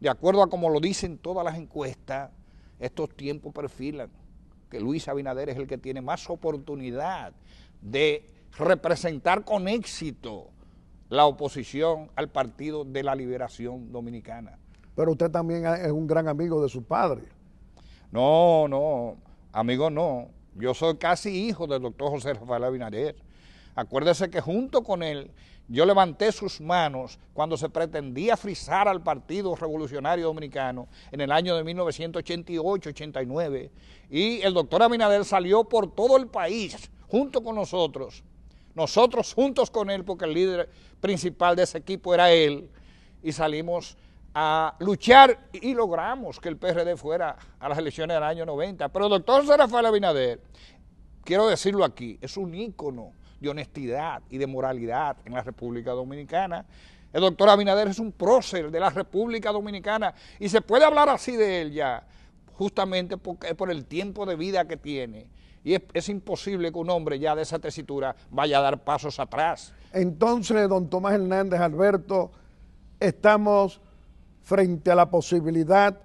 de acuerdo a como lo dicen todas las encuestas, estos tiempos perfilan que Luis Abinader es el que tiene más oportunidad de representar con éxito la oposición al Partido de la Liberación Dominicana pero usted también es un gran amigo de su padre. No, no, amigo no. Yo soy casi hijo del doctor José Rafael Abinader. Acuérdese que junto con él yo levanté sus manos cuando se pretendía frisar al Partido Revolucionario Dominicano en el año de 1988-89 y el doctor Abinader salió por todo el país junto con nosotros, nosotros juntos con él porque el líder principal de ese equipo era él y salimos a luchar y logramos que el PRD fuera a las elecciones del año 90. Pero el doctor Rafael Abinader, quiero decirlo aquí, es un ícono de honestidad y de moralidad en la República Dominicana. El doctor Abinader es un prócer de la República Dominicana y se puede hablar así de él ya, justamente porque, por el tiempo de vida que tiene. Y es, imposible que un hombre ya de esa tesitura vaya a dar pasos atrás. Entonces, don Tomás Hernández Alberto, estamos frente a la posibilidad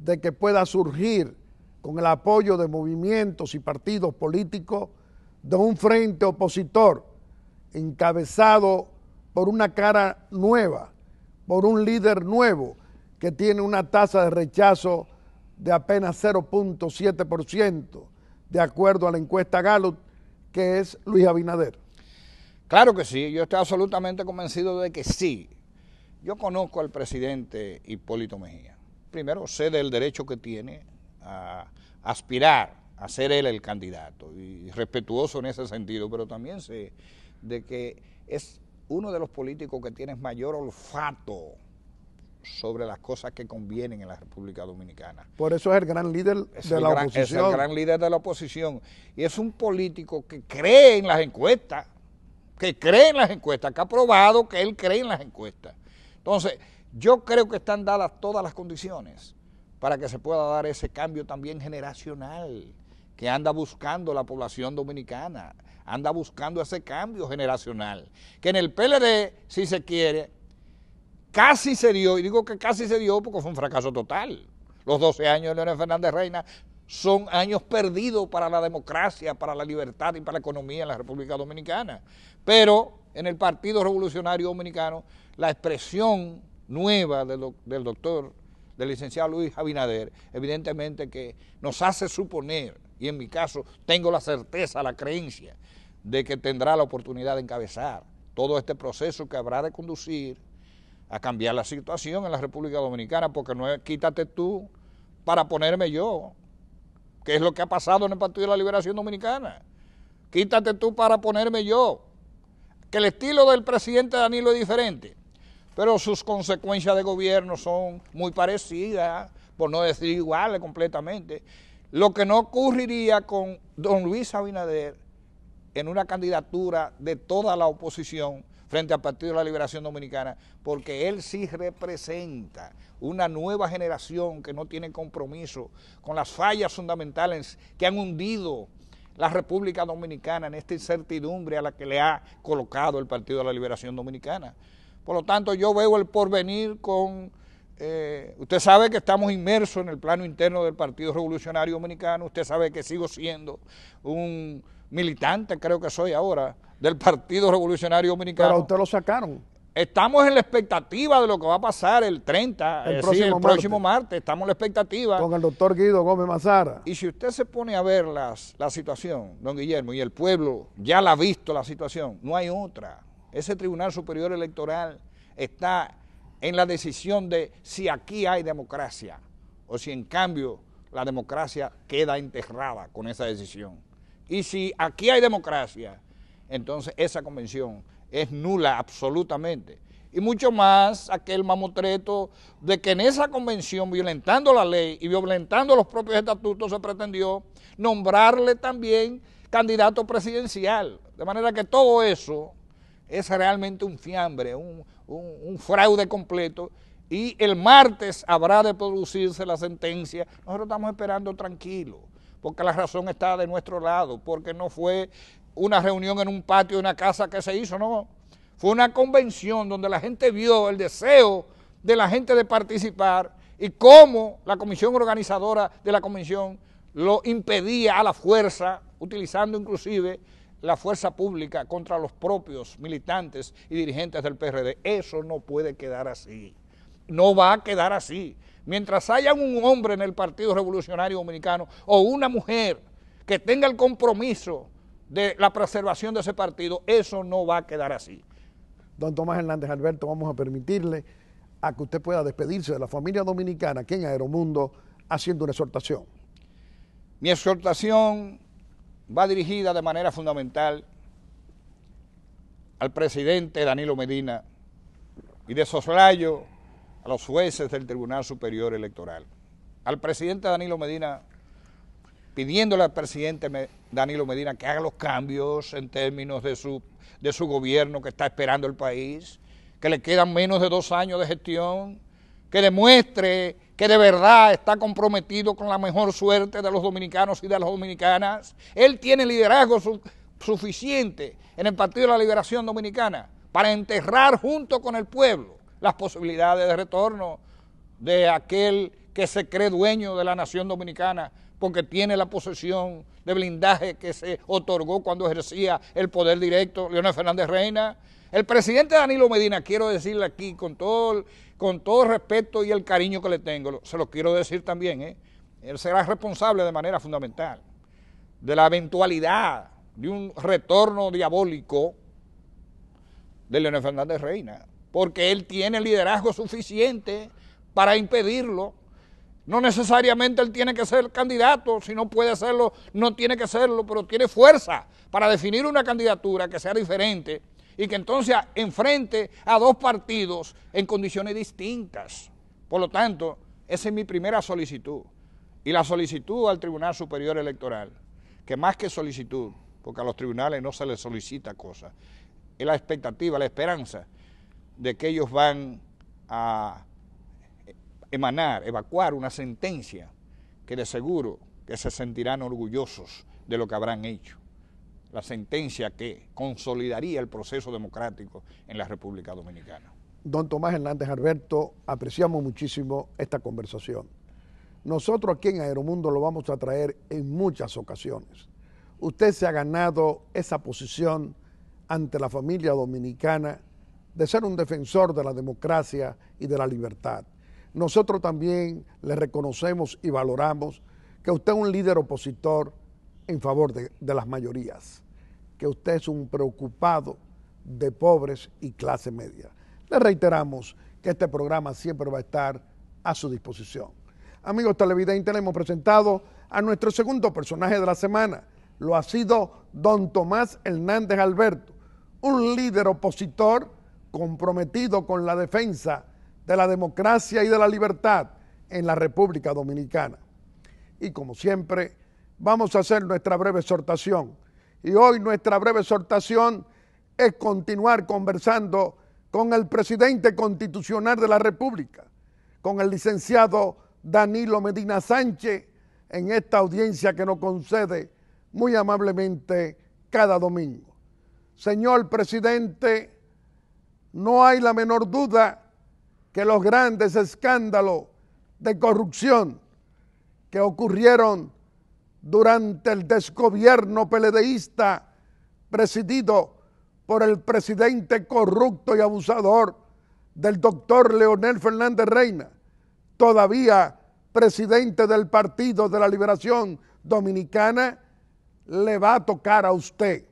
de que pueda surgir con el apoyo de movimientos y partidos políticos de un frente opositor encabezado por una cara nueva, por un líder nuevo que tiene una tasa de rechazo de apenas 0.7%, de acuerdo a la encuesta Gallup, que es Luis Abinader. Claro que sí, yo estoy absolutamente convencido de que sí, yo conozco al presidente Hipólito Mejía. Primero, sé del derecho que tiene a aspirar a ser él el candidato, y respetuoso en ese sentido, pero también sé de que es uno de los políticos que tiene mayor olfato sobre las cosas que convienen en la República Dominicana. Por eso es el gran líder de la oposición. Es el gran líder de la oposición. Y es un político que cree en las encuestas, que cree en las encuestas, que ha probado que él cree en las encuestas. Entonces, yo creo que están dadas todas las condiciones para que se pueda dar ese cambio también generacional que anda buscando la población dominicana, anda buscando ese cambio generacional, que en el PLD, si se quiere, casi se dio, y digo que casi se dio porque fue un fracaso total. Los 12 años de Leonel Fernández Reina son años perdidos para la democracia, para la libertad y para la economía en la República Dominicana. Pero en el Partido Revolucionario Dominicano la expresión nueva del, doctor, del licenciado Luis Abinader, evidentemente que nos hace suponer, y en mi caso tengo la certeza, la creencia, de que tendrá la oportunidad de encabezar todo este proceso que habrá de conducir a cambiar la situación en la República Dominicana, porque no es quítate tú para ponerme yo, que es lo que ha pasado en el Partido de la Liberación Dominicana. Quítate tú para ponerme yo que el estilo del presidente Danilo es diferente, pero sus consecuencias de gobierno son muy parecidas, por no decir iguales completamente. Lo que no ocurriría con don Luis Abinader en una candidatura de toda la oposición frente al Partido de la Liberación Dominicana, porque él sí representa una nueva generación que no tiene compromiso con las fallas fundamentales que han hundido la República Dominicana en esta incertidumbre a la que le ha colocado el Partido de la Liberación Dominicana. Por lo tanto, yo veo el porvenir con... Eh, usted sabe que estamos inmersos en el plano interno del Partido Revolucionario Dominicano, usted sabe que sigo siendo un militante, creo que soy ahora, del Partido Revolucionario Dominicano. Pero usted lo sacaron. Estamos en la expectativa de lo que va a pasar el 30, el, próximo, martes. Estamos en la expectativa. Con el doctor Guido Gómez Mazara. Y si usted se pone a ver la situación, don Guillermo, y el pueblo ya la ha visto la situación, no hay otra. Ese Tribunal Superior Electoral está en la decisión de si aquí hay democracia o si en cambio la democracia queda enterrada con esa decisión. Y si aquí hay democracia, entonces esa convención es nula absolutamente. Y mucho más aquel mamotreto de que en esa convención, violentando la ley y violentando los propios estatutos, se pretendió nombrarle también candidato presidencial. De manera que todo eso es realmente un fiambre, un, fraude completo y el martes habrá de producirse la sentencia. Nosotros estamos esperando tranquilos, porque la razón está de nuestro lado, porque no fue una reunión en un patio de una casa que se hizo, no. Fue una convención donde la gente vio el deseo de la gente de participar y cómo la comisión organizadora de la convención lo impedía a la fuerza, utilizando inclusive la fuerza pública contra los propios militantes y dirigentes del PRD. Eso no puede quedar así. No va a quedar así. Mientras haya un hombre en el Partido Revolucionario Dominicano o una mujer que tenga el compromiso de la preservación de ese partido, eso no va a quedar así. Don Tomás Hernández Alberto, vamos a permitirle a que usted pueda despedirse de la familia dominicana aquí en Aeromundo haciendo una exhortación. Mi exhortación va dirigida de manera fundamental al presidente Danilo Medina y de soslayo a los jueces del Tribunal Superior Electoral. Al presidente Danilo Medina pidiéndole al presidente Danilo Medina que haga los cambios en términos de su, de su gobierno que está esperando el país, que le quedan menos de dos años de gestión, que demuestre que de verdad está comprometido con la mejor suerte de los dominicanos y de las dominicanas. Él tiene liderazgo suficiente en el Partido de la Liberación Dominicana para enterrar junto con el pueblo las posibilidades de retorno de aquel que se cree dueño de la nación dominicana porque tiene la posesión de blindaje que se otorgó cuando ejercía el poder directo Leonel Fernández Reina. El presidente Danilo Medina, quiero decirle aquí con todo, con todo respeto y el cariño que le tengo, se lo quiero decir también, ¿eh? él será responsable de manera fundamental de la eventualidad de un retorno diabólico de Leonel Fernández Reina, porque él tiene liderazgo suficiente para impedirlo no necesariamente él tiene que ser candidato, si no puede serlo, no tiene que serlo, pero tiene fuerza para definir una candidatura que sea diferente y que entonces enfrente a dos partidos en condiciones distintas. Por lo tanto, esa es mi primera solicitud. Y la solicitud al Tribunal Superior Electoral, que más que solicitud, porque a los tribunales no se les solicita cosa, es la expectativa, la esperanza de que ellos van a emanar, evacuar una sentencia que de seguro que se sentirán orgullosos de lo que habrán hecho. La sentencia que consolidaría el proceso democrático en la República Dominicana. Don Tomás Hernández Alberto, apreciamos muchísimo esta conversación. Nosotros aquí en Aeromundo lo vamos a traer en muchas ocasiones. Usted se ha ganado esa posición ante la familia dominicana de ser un defensor de la democracia y de la libertad. Nosotros también le reconocemos y valoramos que usted es un líder opositor en favor de, las mayorías, que usted es un preocupado de pobres y clase media. Le reiteramos que este programa siempre va a estar a su disposición. Amigos televidentes, le hemos presentado a nuestro segundo personaje de la semana. Lo ha sido don Tomás Hernández Alberto, un líder opositor comprometido con la defensa de la democracia y de la libertad en la República Dominicana. Y como siempre, vamos a hacer nuestra breve exhortación. Y hoy nuestra breve exhortación es continuar conversando con el presidente constitucional de la República, con el licenciado Danilo Medina Sánchez, en esta audiencia que nos concede muy amablemente cada domingo. Señor presidente, no hay la menor duda que los grandes escándalos de corrupción que ocurrieron durante el desgobierno peledeísta presidido por el presidente corrupto y abusador del doctor Leonel Fernández Reina, todavía presidente del Partido de la Liberación Dominicana, le va a tocar a usted.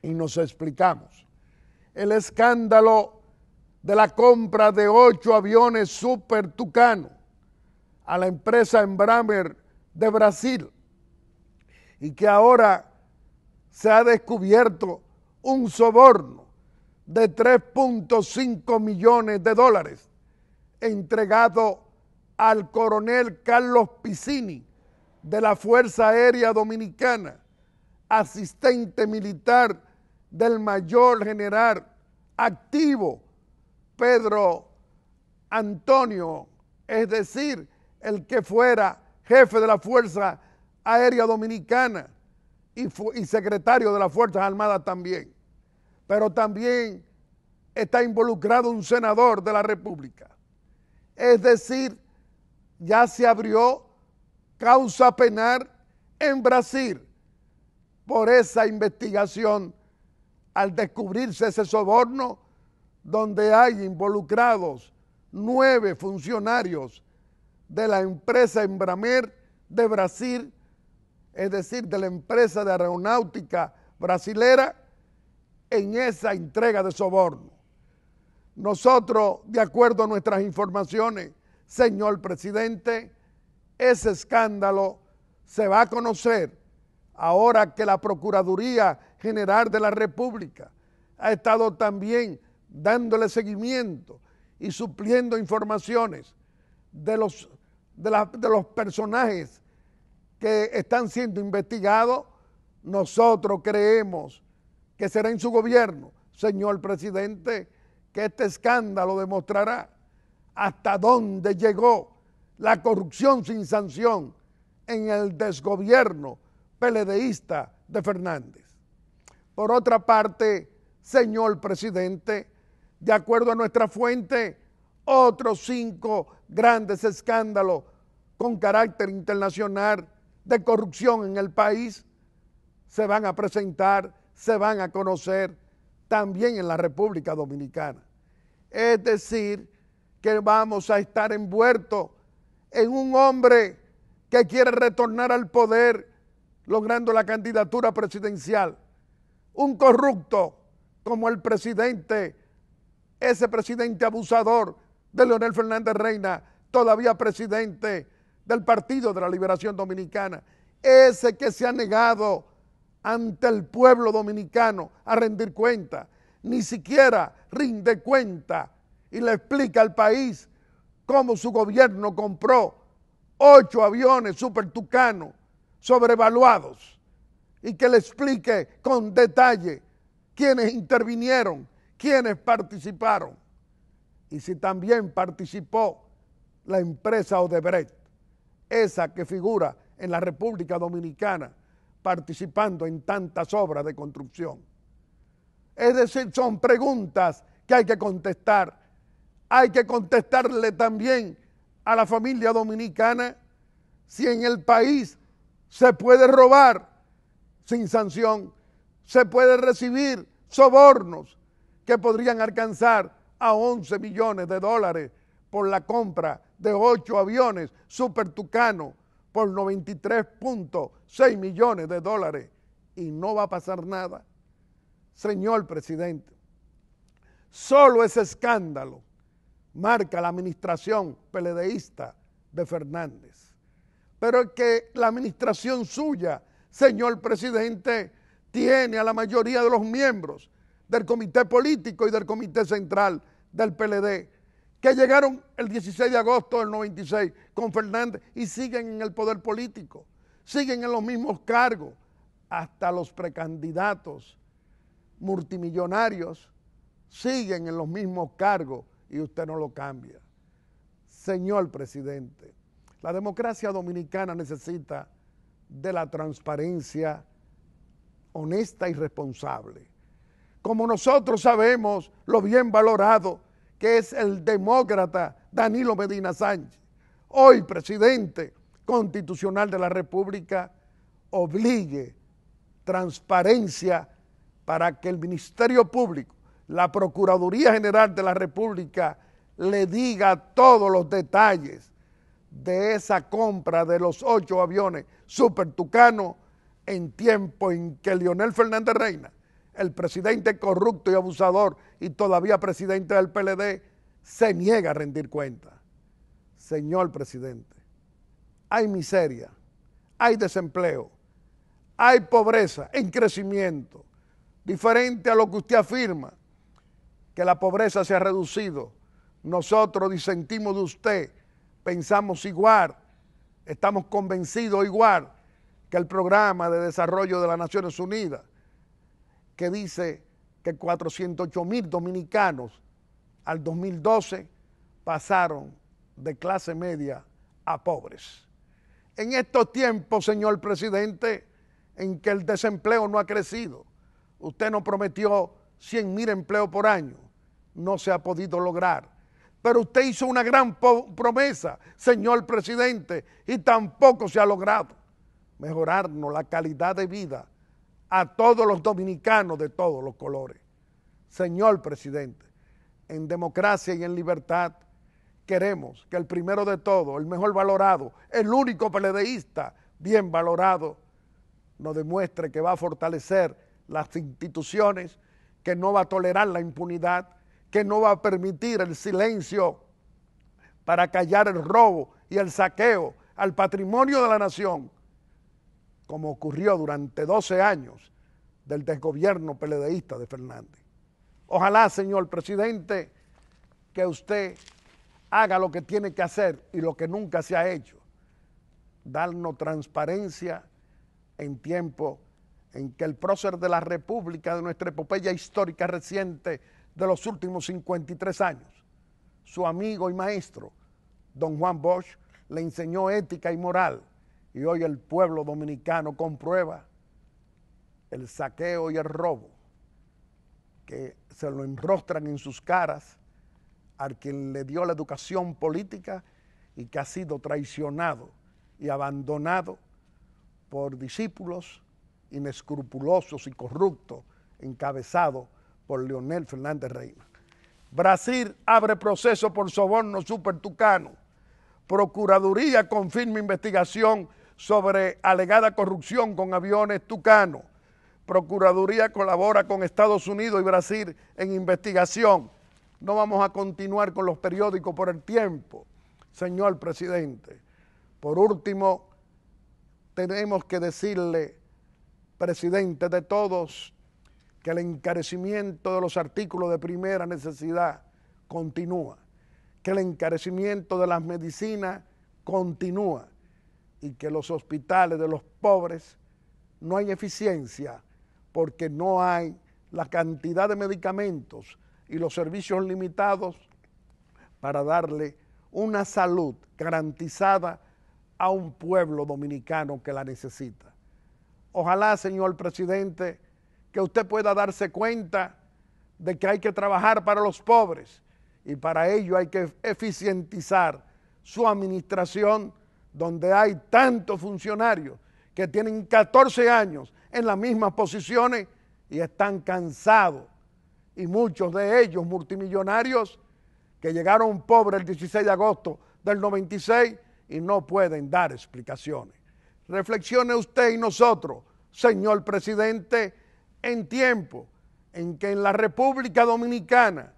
Y nos explicamos. El escándalo de la compra de ocho aviones Super Tucano a la empresa Embraer de Brasil y que ahora se ha descubierto un soborno de 3.5 millones de dólares entregado al coronel Carlos Picini de la Fuerza Aérea Dominicana, asistente militar del mayor general activo Pedro Antonio, es decir, el que fuera jefe de la Fuerza Aérea Dominicana y, secretario de las Fuerzas Armadas también. Pero también está involucrado un senador de la República. Es decir, ya se abrió causa penal en Brasil por esa investigación al descubrirse ese soborno donde hay involucrados nueve funcionarios de la empresa Embramer de Brasil, es decir, de la empresa de aeronáutica brasilera, en esa entrega de soborno. Nosotros, de acuerdo a nuestras informaciones, señor presidente, ese escándalo se va a conocer ahora que la Procuraduría General de la República ha estado también dándole seguimiento y supliendo informaciones de los, de, de los personajes que están siendo investigados, nosotros creemos que será en su gobierno, señor presidente, que este escándalo demostrará hasta dónde llegó la corrupción sin sanción en el desgobierno peledeísta de Fernández. Por otra parte, señor presidente, de acuerdo a nuestra fuente, otros cinco grandes escándalos con carácter internacional de corrupción en el país se van a presentar, se van a conocer también en la República Dominicana. Es decir, que vamos a estar envueltos en un hombre que quiere retornar al poder logrando la candidatura presidencial. Un corrupto como el presidente ese presidente abusador de Leonel Fernández Reina, todavía presidente del Partido de la Liberación Dominicana, ese que se ha negado ante el pueblo dominicano a rendir cuenta, ni siquiera rinde cuenta y le explica al país cómo su gobierno compró ocho aviones Super Tucano sobrevaluados y que le explique con detalle quiénes intervinieron quiénes participaron y si también participó la empresa Odebrecht, esa que figura en la República Dominicana participando en tantas obras de construcción. Es decir, son preguntas que hay que contestar. Hay que contestarle también a la familia dominicana si en el país se puede robar sin sanción, se puede recibir sobornos, que podrían alcanzar a 11 millones de dólares por la compra de 8 aviones Super Tucano por 93.6 millones de dólares y no va a pasar nada. Señor presidente, solo ese escándalo marca la administración peledeísta de Fernández. Pero es que la administración suya, señor presidente, tiene a la mayoría de los miembros del Comité Político y del Comité Central del PLD, que llegaron el 16 de agosto del 96 con Fernández y siguen en el poder político, siguen en los mismos cargos, hasta los precandidatos multimillonarios siguen en los mismos cargos y usted no lo cambia. Señor presidente, la democracia dominicana necesita de la transparencia honesta y responsable como nosotros sabemos lo bien valorado que es el demócrata Danilo Medina Sánchez, hoy presidente constitucional de la República, obligue transparencia para que el Ministerio Público, la Procuraduría General de la República, le diga todos los detalles de esa compra de los ocho aviones Super Tucano en tiempo en que Leonel Fernández Reina el presidente corrupto y abusador y todavía presidente del PLD, se niega a rendir cuenta. Señor presidente, hay miseria, hay desempleo, hay pobreza en crecimiento, diferente a lo que usted afirma, que la pobreza se ha reducido. Nosotros disentimos de usted, pensamos igual, estamos convencidos igual que el programa de desarrollo de las Naciones Unidas que dice que 408 mil dominicanos al 2012 pasaron de clase media a pobres. En estos tiempos, señor presidente, en que el desempleo no ha crecido, usted nos prometió 100 mil empleos por año, no se ha podido lograr. Pero usted hizo una gran promesa, señor presidente, y tampoco se ha logrado mejorarnos la calidad de vida a todos los dominicanos de todos los colores. Señor presidente, en democracia y en libertad queremos que el primero de todos, el mejor valorado, el único peledeísta bien valorado, nos demuestre que va a fortalecer las instituciones, que no va a tolerar la impunidad, que no va a permitir el silencio para callar el robo y el saqueo al patrimonio de la nación como ocurrió durante 12 años del desgobierno peledeísta de Fernández. Ojalá, señor presidente, que usted haga lo que tiene que hacer y lo que nunca se ha hecho, darnos transparencia en tiempo en que el prócer de la República, de nuestra epopeya histórica reciente de los últimos 53 años, su amigo y maestro, don Juan Bosch, le enseñó ética y moral y hoy el pueblo dominicano comprueba el saqueo y el robo que se lo enrostran en sus caras al quien le dio la educación política y que ha sido traicionado y abandonado por discípulos inescrupulosos y corruptos encabezados por Leonel Fernández Reina. Brasil abre proceso por soborno supertucano. Procuraduría confirma investigación sobre alegada corrupción con aviones Tucano. Procuraduría colabora con Estados Unidos y Brasil en investigación. No vamos a continuar con los periódicos por el tiempo, señor presidente. Por último, tenemos que decirle, presidente de todos, que el encarecimiento de los artículos de primera necesidad continúa, que el encarecimiento de las medicinas continúa, y que los hospitales de los pobres no hay eficiencia porque no hay la cantidad de medicamentos y los servicios limitados para darle una salud garantizada a un pueblo dominicano que la necesita. Ojalá, señor presidente, que usted pueda darse cuenta de que hay que trabajar para los pobres y para ello hay que eficientizar su administración donde hay tantos funcionarios que tienen 14 años en las mismas posiciones y están cansados. Y muchos de ellos multimillonarios que llegaron pobres el 16 de agosto del 96 y no pueden dar explicaciones. Reflexione usted y nosotros, señor presidente, en tiempo en que en la República Dominicana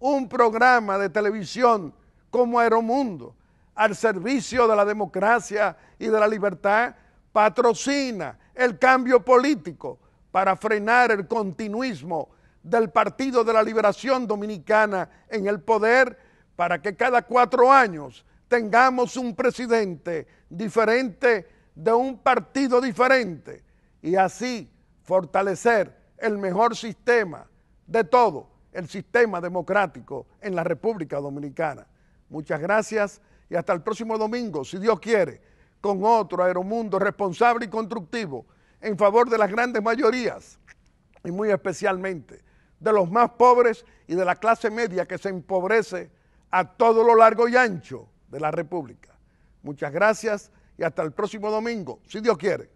un programa de televisión como Aeromundo al servicio de la democracia y de la libertad, patrocina el cambio político para frenar el continuismo del Partido de la Liberación Dominicana en el poder para que cada cuatro años tengamos un presidente diferente de un partido diferente y así fortalecer el mejor sistema de todo, el sistema democrático en la República Dominicana. Muchas gracias y hasta el próximo domingo, si Dios quiere, con otro aeromundo responsable y constructivo en favor de las grandes mayorías y muy especialmente de los más pobres y de la clase media que se empobrece a todo lo largo y ancho de la República. Muchas gracias y hasta el próximo domingo, si Dios quiere.